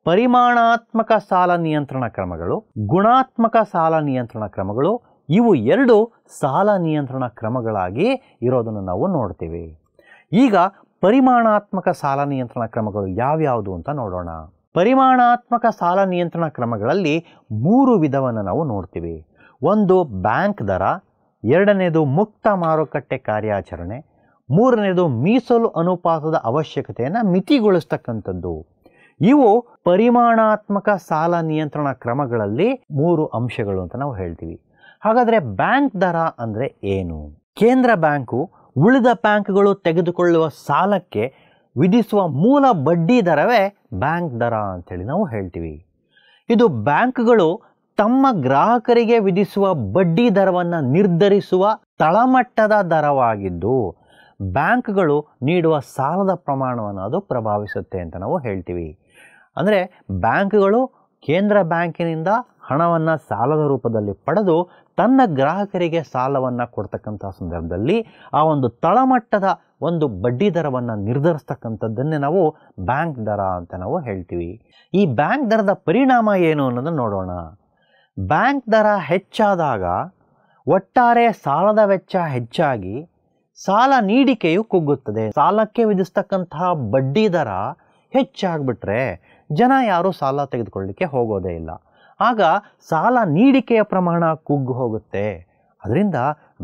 ಪರಿಮಾಣಾತ್ಮಕ ಸಾಲ ನಿಯಂತ್ರಣ ಕ್ರಮಗಳು ಗುಣಾತ್ಮಕ ಸಾಲ ನಿಯಂತ್ರಣ ಕ್ರಮಗಳು ಇವು ಎರಡು ಸಾಲ ನಿಯಂತ್ರಣ ಕ್ರಮಗಳಾಗಿ ಇರೋದನ್ನು ನಾವು ನೋಡ್ತೀವಿ ಈಗ ಪರಿಮಾಣಾತ್ಮಕ ಸಾಲ ನಿಯಂತ್ರಣ ಕ್ರಮಗಳು ಯಾವ್ಯಾವುದು ಅಂತ ನೋಡೋಣ ಪರಿಮಾಣಾತ್ಮಕ ಸಾಲ ನಿಯಂತ್ರಣ ಕ್ರಮಗಳಲ್ಲಿ ಮೂರು ವಿಧವನ್ನು ನಾವು ನೋಡ್ತೀವಿ ಒಂದು ಬ್ಯಾಂಕ್ ದರ ಎರಡನೇದು ಮುಕ್ತ ಮಾರುಕಟ್ಟೆ ಕಾರ್ಯಾಚರಣೆ ಮೂರನೇದು ಮೀಸಲು ಅನುಪಾತದ ಅವಶ್ಯಕತೆಯನ್ನು ಮಿತಿಗೊಳಿಸ್ತಕ್ಕಂಥದ್ದು ಇವು ಪರಿಮಾಣಾತ್ಮಕ ಸಾಲ ನಿಯಂತ್ರಣ ಕ್ರಮಗಳಲ್ಲಿ ಮೂರು ಅಂಶಗಳು ಅಂತ ನಾವು ಹೇಳ್ತೀವಿ ಹಾಗಾದರೆ ಬ್ಯಾಂಕ್ ದರ ಅಂದರೆ ಏನು ಕೇಂದ್ರ ಬ್ಯಾಂಕು ಉಳಿದ ಬ್ಯಾಂಕ್ಗಳು ತೆಗೆದುಕೊಳ್ಳುವ ಸಾಲಕ್ಕೆ ವಿಧಿಸುವ ಮೂಲ ಬಡ್ಡಿ ದರವೇ ಬ್ಯಾಂಕ್ ದರ ಅಂತೇಳಿ ನಾವು ಹೇಳ್ತೀವಿ ಇದು ಬ್ಯಾಂಕ್ಗಳು ತಮ್ಮ ಗ್ರಾಹಕರಿಗೆ ವಿಧಿಸುವ ಬಡ್ಡಿ ದರವನ್ನು ನಿರ್ಧರಿಸುವ ತಳಮಟ್ಟದ ದರವಾಗಿದ್ದು ಬ್ಯಾಂಕ್ಗಳು ನೀಡುವ ಸಾಲದ ಪ್ರಮಾಣವನ್ನು ಅದು ಪ್ರಭಾವಿಸುತ್ತೆ ಅಂತ ನಾವು ಹೇಳ್ತೀವಿ ಅಂದರೆ ಬ್ಯಾಂಕ್ಗಳು ಕೇಂದ್ರ ಬ್ಯಾಂಕಿನಿಂದ ಹಣವನ್ನು ಸಾಲದ ರೂಪದಲ್ಲಿ ಪಡೆದು ತನ್ನ ಗ್ರಾಹಕರಿಗೆ ಸಾಲವನ್ನು ಕೊಡ್ತಕ್ಕಂಥ ಸಂದರ್ಭದಲ್ಲಿ ಆ ಒಂದು ತಳಮಟ್ಟದ ಒಂದು ಬಡ್ಡಿ ದರವನ್ನು ನಿರ್ಧರಿಸ್ತಕ್ಕಂಥದ್ದನ್ನೇ ನಾವು ಬ್ಯಾಂಕ್ ದರ ಅಂತ ನಾವು ಹೇಳ್ತೀವಿ ಈ ಬ್ಯಾಂಕ್ ದರದ ಪರಿಣಾಮ ಏನು ಅನ್ನೋದನ್ನು ನೋಡೋಣ ಬ್ಯಾಂಕ್ ದರ ಹೆಚ್ಚಾದಾಗ ಒಟ್ಟಾರೆ ಸಾಲದ ವೆಚ್ಚ ಹೆಚ್ಚಾಗಿ ಸಾಲ ನೀಡಿಕೆಯು ಕುಗ್ಗುತ್ತದೆ ಸಾಲಕ್ಕೆ ವಿಧಿಸ್ತಕ್ಕಂತಹ ಬಡ್ಡಿ ದರ ಹೆಚ್ಚಾಗ್ಬಿಟ್ರೆ ಜನ ಯಾರೂ ಸಾಲ ತೆಗೆದುಕೊಳ್ಳಿಕ್ಕೆ ಹೋಗೋದೇ ಇಲ್ಲ ಆಗ ಸಾಲ ನೀಡಿಕೆಯ ಪ್ರಮಾಣ ಕುಗ್ಗು ಹೋಗುತ್ತೆ ಅದರಿಂದ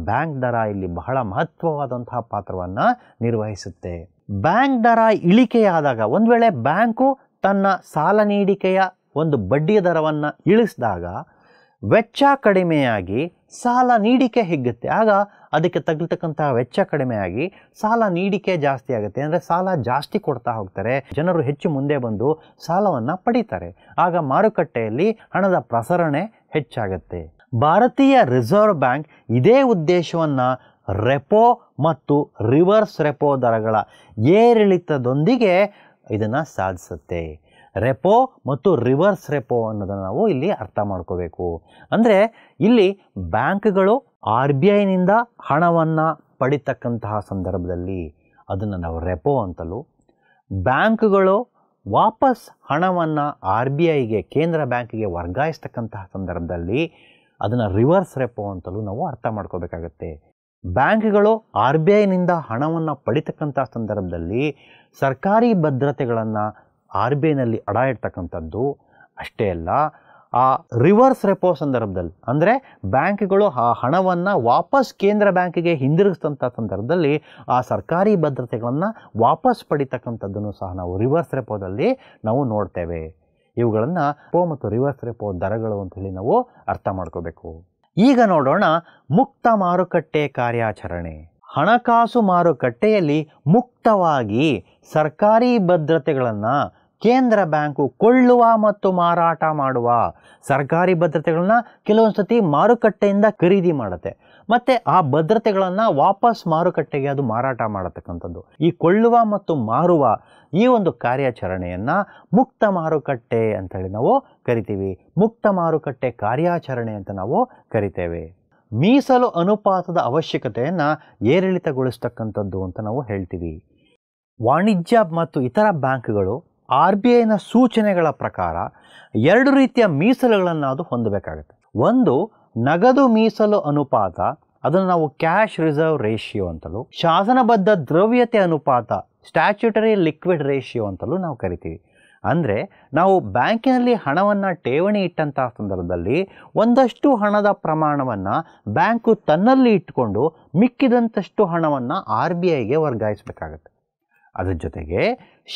ಬ್ಯಾಂಕ್ ದರ ಇಲ್ಲಿ ಬಹಳ ಮಹತ್ವವಾದಂತಹ ಪಾತ್ರವನ್ನು ನಿರ್ವಹಿಸುತ್ತೆ ಬ್ಯಾಂಕ್ ದರ ಇಳಿಕೆಯಾದಾಗ ಒಂದು ವೇಳೆ ಬ್ಯಾಂಕು ತನ್ನ ಸಾಲ ನೀಡಿಕೆಯ ಒಂದು ಬಡ್ಡಿಯ ದರವನ್ನು ಇಳಿಸಿದಾಗ ವೆಚ್ಚ ಕಡಿಮೆಯಾಗಿ ಸಾಲ ನೀಡಿಕೆ ಹಿಗ್ಗುತ್ತೆ ಆಗ ಅದಕ್ಕೆ ತಗಲ್ತಕ್ಕಂತಹ ವೆಚ್ಚ ಕಡಿಮೆಯಾಗಿ ಸಾಲ ನೀಡಿಕೆ ಜಾಸ್ತಿ ಆಗುತ್ತೆ ಅಂದರೆ ಸಾಲ ಜಾಸ್ತಿ ಕೊಡ್ತಾ ಹೋಗ್ತಾರೆ ಜನರು ಹೆಚ್ಚು ಮುಂದೆ ಬಂದು ಸಾಲವನ್ನು ಪಡೀತಾರೆ ಆಗ ಮಾರುಕಟ್ಟೆಯಲ್ಲಿ ಹಣದ ಪ್ರಸರಣೆ ಹೆಚ್ಚಾಗುತ್ತೆ ಭಾರತೀಯ ರಿಸರ್ವ್ ಬ್ಯಾಂಕ್ ಇದೇ ಉದ್ದೇಶವನ್ನು ರೆಪೋ ಮತ್ತು ರಿವರ್ಸ್ ರೆಪೋ ದರಗಳ ಏರಿಳಿತದೊಂದಿಗೆ ಇದನ್ನು ಸಾಧಿಸುತ್ತೆ ರೆಪೋ ಮತ್ತು ರಿವರ್ಸ್ ರೆಪೋ ಅನ್ನೋದನ್ನು ನಾವು ಇಲ್ಲಿ ಅರ್ಥ ಮಾಡ್ಕೋಬೇಕು ಅಂದರೆ ಇಲ್ಲಿ ಬ್ಯಾಂಕ್ಗಳು ಆರ್ ಬಿ ಐನಿಂದ ಹಣವನ್ನು ಪಡಿತಕ್ಕಂತಹ ಸಂದರ್ಭದಲ್ಲಿ ಅದನ್ನು ನಾವು ರೆಪೋ ಅಂತಲೂ ಬ್ಯಾಂಕ್ಗಳು ವಾಪಸ್ ಹಣವನ್ನು ಆರ್ ಬಿ ಐಗೆ ಕೇಂದ್ರ ಬ್ಯಾಂಕಿಗೆ ವರ್ಗಾಯಿಸ್ತಕ್ಕಂತಹ ಸಂದರ್ಭದಲ್ಲಿ ಅದನ್ನು ರಿವರ್ಸ್ ರೆಪೋ ಅಂತಲೂ ನಾವು ಅರ್ಥ ಮಾಡ್ಕೋಬೇಕಾಗತ್ತೆ ಬ್ಯಾಂಕ್ಗಳು ಆರ್ ಬಿ ಐನಿಂದ ಹಣವನ್ನು ಪಡಿತಕ್ಕಂಥ ಸಂದರ್ಭದಲ್ಲಿ ಸರ್ಕಾರಿ ಭದ್ರತೆಗಳನ್ನು ಆರ್ ಬಿ ಐನಲ್ಲಿ ಅಡ ಇಡ್ತಕ್ಕಂಥದ್ದು ಅಷ್ಟೇ ಅಲ್ಲ ಆ ರಿವರ್ಸ್ ರೆಪೋ ಸಂದರ್ಭದಲ್ಲಿ ಅಂದರೆ ಬ್ಯಾಂಕ್ಗಳು ಆ ಹಣವನ್ನು ವಾಪಸ್ ಕೇಂದ್ರ ಬ್ಯಾಂಕಿಗೆ ಹಿಂದಿರುಗಿಸ್ತಂಥ ಸಂದರ್ಭದಲ್ಲಿ ಆ ಸರ್ಕಾರಿ ಭದ್ರತೆಗಳನ್ನು ವಾಪಸ್ ಪಡಿತಕ್ಕಂಥದ್ದನ್ನು ಸಹ ನಾವು ರಿವರ್ಸ್ ರೆಪೋದಲ್ಲಿ ನಾವು ನೋಡ್ತೇವೆ ಇವುಗಳನ್ನು ರೆಪೋ ಮತ್ತು ರಿವರ್ಸ್ ರೆಪೋ ದರಗಳು ಅಂತ ಹೇಳಿ ನಾವು ಅರ್ಥ ಮಾಡ್ಕೋಬೇಕು ಈಗ ನೋಡೋಣ ಮುಕ್ತ ಮಾರುಕಟ್ಟೆ ಕಾರ್ಯಾಚರಣೆ ಹಣಕಾಸು ಮಾರುಕಟ್ಟೆಯಲ್ಲಿ ಮುಕ್ತವಾಗಿ ಸರ್ಕಾರಿ ಭದ್ರತೆಗಳನ್ನು ಕೇಂದ್ರ ಬ್ಯಾಂಕು ಕೊಳ್ಳುವ ಮತ್ತು ಮಾರಾಟ ಮಾಡುವ ಸರ್ಕಾರಿ ಭದ್ರತೆಗಳನ್ನ ಕೆಲವೊಂದು ಸತಿ ಮಾರುಕಟ್ಟೆಯಿಂದ ಖರೀದಿ ಮಾಡುತ್ತೆ ಮತ್ತೆ ಆ ಭದ್ರತೆಗಳನ್ನು ವಾಪಸ್ ಮಾರುಕಟ್ಟೆಗೆ ಅದು ಮಾರಾಟ ಮಾಡತಕ್ಕಂಥದ್ದು ಈ ಕೊಳ್ಳುವ ಮತ್ತು ಮಾರುವ ಈ ಒಂದು ಕಾರ್ಯಾಚರಣೆಯನ್ನು ಮುಕ್ತ ಮಾರುಕಟ್ಟೆ ಅಂತೇಳಿ ನಾವು ಕರಿತೀವಿ ಮುಕ್ತ ಮಾರುಕಟ್ಟೆ ಕಾರ್ಯಾಚರಣೆ ಅಂತ ನಾವು ಕರಿತೇವೆ ಮೀಸಲು ಅನುಪಾತದ ಅವಶ್ಯಕತೆಯನ್ನು ಏರಿಳಿತಗೊಳಿಸ್ತಕ್ಕಂಥದ್ದು ಅಂತ ನಾವು ಹೇಳ್ತೀವಿ ವಾಣಿಜ್ಯ ಮತ್ತು ಇತರ ಬ್ಯಾಂಕ್ಗಳು ಆರ್ ಬಿ ಐನ ಸೂಚನೆಗಳ ಪ್ರಕಾರ ಎರಡು ರೀತಿಯ ಮೀಸಲುಗಳನ್ನು ಅದು ಹೊಂದಬೇಕಾಗುತ್ತೆ ಒಂದು ನಗದು ಮೀಸಲು ಅನುಪಾತ ಅದನ್ನು ನಾವು ಕ್ಯಾಶ್ ರಿಸರ್ವ್ ರೇಷಿಯೋ ಅಂತಲೂ ಶಾಸನಬದ್ಧ ದ್ರವ್ಯತೆ ಅನುಪಾತ ಸ್ಟ್ಯಾಚ್ಯುಟರಿ ಲಿಕ್ವಿಡ್ ರೇಷಿಯೋ ಅಂತಲೂ ನಾವು ಕರಿತೀವಿ ಅಂದರೆ ನಾವು ಬ್ಯಾಂಕಿನಲ್ಲಿ ಹಣವನ್ನು ಠೇವಣಿ ಇಟ್ಟಂತಹ ಸಂದರ್ಭದಲ್ಲಿ ಒಂದಷ್ಟು ಹಣದ ಪ್ರಮಾಣವನ್ನು ಬ್ಯಾಂಕು ತನ್ನಲ್ಲಿ ಇಟ್ಟುಕೊಂಡು ಮಿಕ್ಕಿದಂತಷ್ಟು ಹಣವನ್ನು ಆರ್ ಬಿ ಐಗೆ ವರ್ಗಾಯಿಸಬೇಕಾಗತ್ತೆ ಅದರ ಜೊತೆಗೆ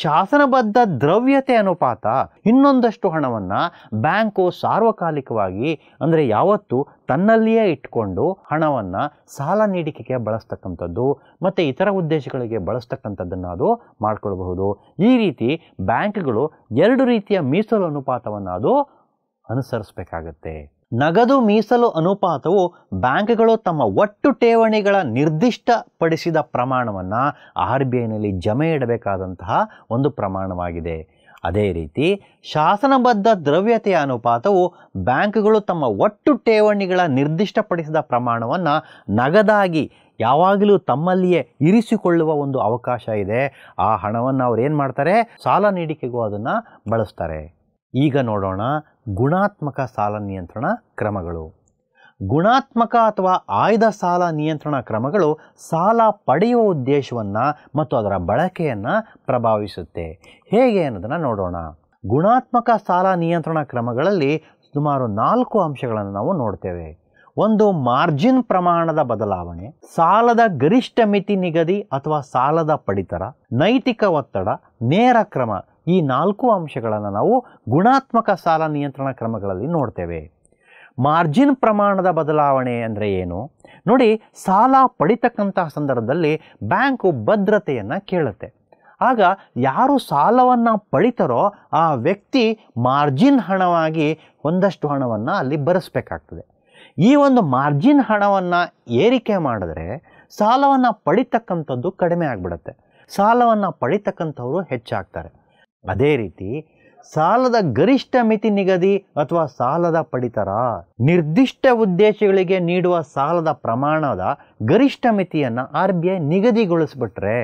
ಶಾಸನಬದ್ಧ ದ್ರವ್ಯತೆ ಅನುಪಾತ ಇನ್ನೊಂದಷ್ಟು ಹಣವನ್ನು ಬ್ಯಾಂಕು ಸಾರ್ವಕಾಲಿಕವಾಗಿ ಅಂದರೆ ಯಾವತ್ತು ತನ್ನಲ್ಲಿಯೇ ಇಟ್ಕೊಂಡು ಹಣವನ್ನು ಸಾಲ ನೀಡಿಕೆಗೆ ಬಳಸ್ತಕ್ಕಂಥದ್ದು ಮತ್ತು ಇತರ ಉದ್ದೇಶಗಳಿಗೆ ಬಳಸ್ತಕ್ಕಂಥದ್ದನ್ನು ಅದು ಮಾಡಿಕೊಳ್ಬಹುದು ಈ ರೀತಿ ಬ್ಯಾಂಕ್ಗಳು ಎರಡು ರೀತಿಯ ಮೀಸಲು ಅನುಪಾತವನ್ನು ಅದು ಅನುಸರಿಸಬೇಕಾಗತ್ತೆ ನಗದು ಮೀಸಲು ಅನುಪಾತವು ಬ್ಯಾಂಕ್ಗಳು ತಮ್ಮ ಒಟ್ಟು ಠೇವಣಿಗಳ ನಿರ್ದಿಷ್ಟಪಡಿಸಿದ ಪ್ರಮಾಣವನ್ನು ಆರ್ ಬಿ ಐನಲ್ಲಿ ಜಮೆ ಇಡಬೇಕಾದಂತಹ ಒಂದು ಪ್ರಮಾಣವಾಗಿದೆ ಅದೇ ರೀತಿ ಶಾಸನಬದ್ಧ ದ್ರವ್ಯತೆಯ ಅನುಪಾತವು ಬ್ಯಾಂಕ್ಗಳು ತಮ್ಮ ಒಟ್ಟು ಠೇವಣಿಗಳ ನಿರ್ದಿಷ್ಟಪಡಿಸಿದ ಪ್ರಮಾಣವನ್ನು ನಗದಾಗಿ ಯಾವಾಗಲೂ ತಮ್ಮಲ್ಲಿಯೇ ಇರಿಸಿಕೊಳ್ಳುವ ಒಂದು ಅವಕಾಶ ಇದೆ ಆ ಹಣವನ್ನು ಅವರು ಏನು ಮಾಡ್ತಾರೆ ಸಾಲ ನೀಡಿಕೆಗೂ ಅದನ್ನು ಬಳಸ್ತಾರೆ ಈಗ ನೋಡೋಣ ಗುಣಾತ್ಮಕ ಸಾಲ ನಿಯಂತ್ರಣ ಕ್ರಮಗಳು ಗುಣಾತ್ಮಕ ಅಥವಾ ಆಯ್ದ ಸಾಲ ನಿಯಂತ್ರಣ ಕ್ರಮಗಳು ಸಾಲ ಪಡೆಯುವ ಉದ್ದೇಶವನ್ನು ಮತ್ತು ಅದರ ಬಳಕೆಯನ್ನು ಪ್ರಭಾವಿಸುತ್ತೆ ಹೇಗೆ ಅನ್ನೋದನ್ನು ನೋಡೋಣ ಗುಣಾತ್ಮಕ ಸಾಲ ನಿಯಂತ್ರಣ ಕ್ರಮಗಳಲ್ಲಿ ಸುಮಾರು ನಾಲ್ಕು ಅಂಶಗಳನ್ನು ನಾವು ನೋಡ್ತೇವೆ ಒಂದು ಮಾರ್ಜಿನ್ ಪ್ರಮಾಣದ ಬದಲಾವಣೆ ಸಾಲದ ಗರಿಷ್ಠ ಮಿತಿ ನಿಗದಿ ಅಥವಾ ಸಾಲದ ಪಡಿತರ ನೈತಿಕ ಒತ್ತಡ ನೇರ ಕ್ರಮ ಈ ನಾಲ್ಕು ಅಂಶಗಳನ್ನು ನಾವು ಗುಣಾತ್ಮಕ ಸಾಲ ನಿಯಂತ್ರಣ ಕ್ರಮಗಳಲ್ಲಿ ನೋಡ್ತೇವೆ ಮಾರ್ಜಿನ್ ಪ್ರಮಾಣದ ಬದಲಾವಣೆ ಅಂದರೆ ಏನು ನೋಡಿ ಸಾಲ ಪಡಿತಕ್ಕಂತಹ ಸಂದರ್ಭದಲ್ಲಿ ಬ್ಯಾಂಕು ಭದ್ರತೆಯನ್ನು ಕೇಳುತ್ತೆ ಆಗ ಯಾರು ಸಾಲವನ್ನು ಪಡಿತಾರೋ ಆ ವ್ಯಕ್ತಿ ಮಾರ್ಜಿನ್ ಹಣವಾಗಿ ಒಂದಷ್ಟು ಹಣವನ್ನು ಅಲ್ಲಿ ಬರೆಸ್ಬೇಕಾಗ್ತದೆ ಈ ಒಂದು ಮಾರ್ಜಿನ್ ಹಣವನ್ನು ಏರಿಕೆ ಮಾಡಿದ್ರೆ ಸಾಲವನ್ನು ಪಡಿತಕ್ಕಂಥದ್ದು ಕಡಿಮೆ ಆಗಿಬಿಡುತ್ತೆ ಸಾಲವನ್ನು ಪಡಿತಕ್ಕಂಥವರು ಹೆಚ್ಚಾಗ್ತಾರೆ ಅದೇ ರೀತಿ ಸಾಲದ ಗರಿಷ್ಠ ಮಿತಿ ನಿಗದಿ ಅಥವಾ ಸಾಲದ ಪಡಿತರ ನಿರ್ದಿಷ್ಟ ಉದ್ದೇಶಗಳಿಗೆ ನೀಡುವ ಸಾಲದ ಪ್ರಮಾಣದ ಗರಿಷ್ಠ ಮಿತಿಯನ್ನು ಆರ್ ಬಿ ಐ ನಿಗದಿಗೊಳಿಸ್ಬಿಟ್ರೆ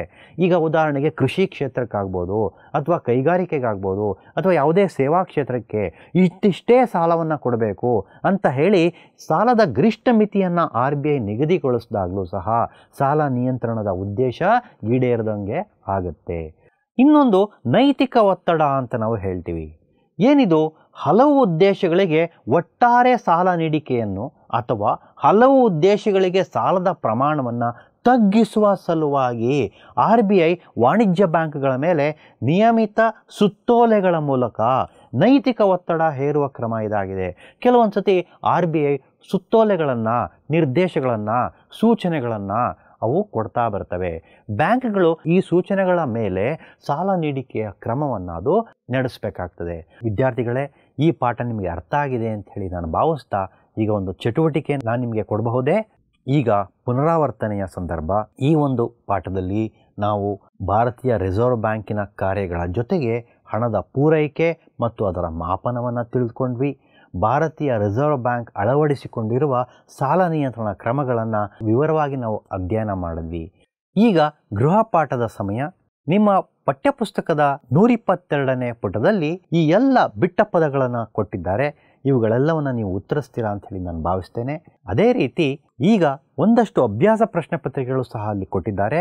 ಈಗ ಉದಾಹರಣೆಗೆ ಕೃಷಿ ಕ್ಷೇತ್ರಕ್ಕಾಗ್ಬೋದು ಅಥವಾ ಕೈಗಾರಿಕೆಗಾಗ್ಬೋದು ಅಥವಾ ಯಾವುದೇ ಸೇವಾ ಕ್ಷೇತ್ರಕ್ಕೆ ಇಷ್ಟಿಷ್ಟೇ ಸಾಲವನ್ನು ಕೊಡಬೇಕು ಅಂತ ಹೇಳಿ ಸಾಲದ ಗರಿಷ್ಠ ಮಿತಿಯನ್ನು ಆರ್ ಬಿ ಐ ನಿಗದಿಗೊಳಿಸಿದಾಗಲೂ ಸಹ ಸಾಲ ನಿಯಂತ್ರಣದ ಉದ್ದೇಶ ಈಡೇರದಂಗೆ ಆಗುತ್ತೆ ಇನ್ನೊಂದು ನೈತಿಕ ಒತ್ತಡ ಅಂತ ನಾವು ಹೇಳ್ತೀವಿ ಏನಿದು ಹಲವು ಉದ್ದೇಶಗಳಿಗೆ ಒಟ್ಟಾರೆ ಸಾಲ ನೀಡಿಕೆಯನ್ನು ಅಥವಾ ಹಲವು ಉದ್ದೇಶಗಳಿಗೆ ಸಾಲದ ಪ್ರಮಾಣವನ್ನು ತಗ್ಗಿಸುವ ಸಲುವಾಗಿ ಆರ್ ಬಿ ಐ ವಾಣಿಜ್ಯ ಬ್ಯಾಂಕ್ಗಳ ಮೇಲೆ ನಿಯಮಿತ ಸುತ್ತೋಲೆಗಳ ಮೂಲಕ ನೈತಿಕ ಒತ್ತಡ ಹೇರುವ ಕ್ರಮ ಇದಾಗಿದೆ ಕೆಲವೊಂದು ಸತಿ ಆರ್ ಬಿ ಐ ಸುತ್ತೋಲೆಗಳನ್ನು ನಿರ್ದೇಶಗಳನ್ನು ಸೂಚನೆಗಳನ್ನು ಅವು ಕೊಡ್ತಾ ಬರ್ತವೆ ಬ್ಯಾಂಕ್ಗಳು ಈ ಸೂಚನೆಗಳ ಮೇಲೆ ಸಾಲ ನೀಡಿಕೆಯ ಕ್ರಮವನ್ನು ಅದು ನಡೆಸಬೇಕಾಗ್ತದೆ ವಿದ್ಯಾರ್ಥಿಗಳೇ ಈ ಪಾಠ ನಿಮಗೆ ಅರ್ಥ ಆಗಿದೆ ಅಂತ ಹೇಳಿ ನಾನು ಭಾವಿಸ್ತಾ ಈಗ ಒಂದು ಚಟುವಟಿಕೆ ನಾನು ನಿಮಗೆ ಕೊಡಬಹುದೇ ಈಗ ಪುನರಾವರ್ತನೆಯ ಸಂದರ್ಭ ಈ ಒಂದು ಪಾಠದಲ್ಲಿ ನಾವು ಭಾರತೀಯ ರಿಸರ್ವ್ ಬ್ಯಾಂಕಿನ ಕಾರ್ಯಗಳ ಜೊತೆಗೆ ಹಣದ ಪೂರೈಕೆ ಮತ್ತು ಅದರ ಮಾಪನವನ್ನು ತಿಳಿದುಕೊಂಡ್ವಿ ಭಾರತೀಯ ರಿಸರ್ವ್ ಬ್ಯಾಂಕ್ ಅಳವಡಿಸಿಕೊಂಡಿರುವ ಸಾಲ ನಿಯಂತ್ರಣ ಕ್ರಮಗಳನ್ನು ವಿವರವಾಗಿ ನಾವು ಅಧ್ಯಯನ ಮಾಡಿದ್ವಿ ಈಗ ಪಾಠದ ಸಮಯ ನಿಮ್ಮ ಪಠ್ಯಪುಸ್ತಕದ ನೂರಿಪ್ಪತ್ತೆರಡನೇ ಪುಟದಲ್ಲಿ ಈ ಎಲ್ಲ ಬಿಟ್ಟ ಪದಗಳನ್ನು ಕೊಟ್ಟಿದ್ದಾರೆ ಇವುಗಳೆಲ್ಲವನ್ನು ನೀವು ಉತ್ತರಿಸ್ತೀರಾ ಅಂತ ಹೇಳಿ ನಾನು ಭಾವಿಸ್ತೇನೆ ಅದೇ ರೀತಿ ಈಗ ಒಂದಷ್ಟು ಅಭ್ಯಾಸ ಪ್ರಶ್ನೆ ಪತ್ರಿಕೆಗಳು ಸಹ ಅಲ್ಲಿ ಕೊಟ್ಟಿದ್ದಾರೆ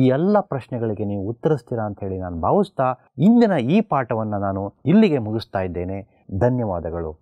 ಈ ಎಲ್ಲ ಪ್ರಶ್ನೆಗಳಿಗೆ ನೀವು ಉತ್ತರಿಸ್ತೀರಾ ಹೇಳಿ ನಾನು ಭಾವಿಸ್ತಾ ಇಂದಿನ ಈ ಪಾಠವನ್ನು ನಾನು ಇಲ್ಲಿಗೆ ಮುಗಿಸ್ತಾ ಇದ್ದೇನೆ ಧನ್ಯವಾದಗಳು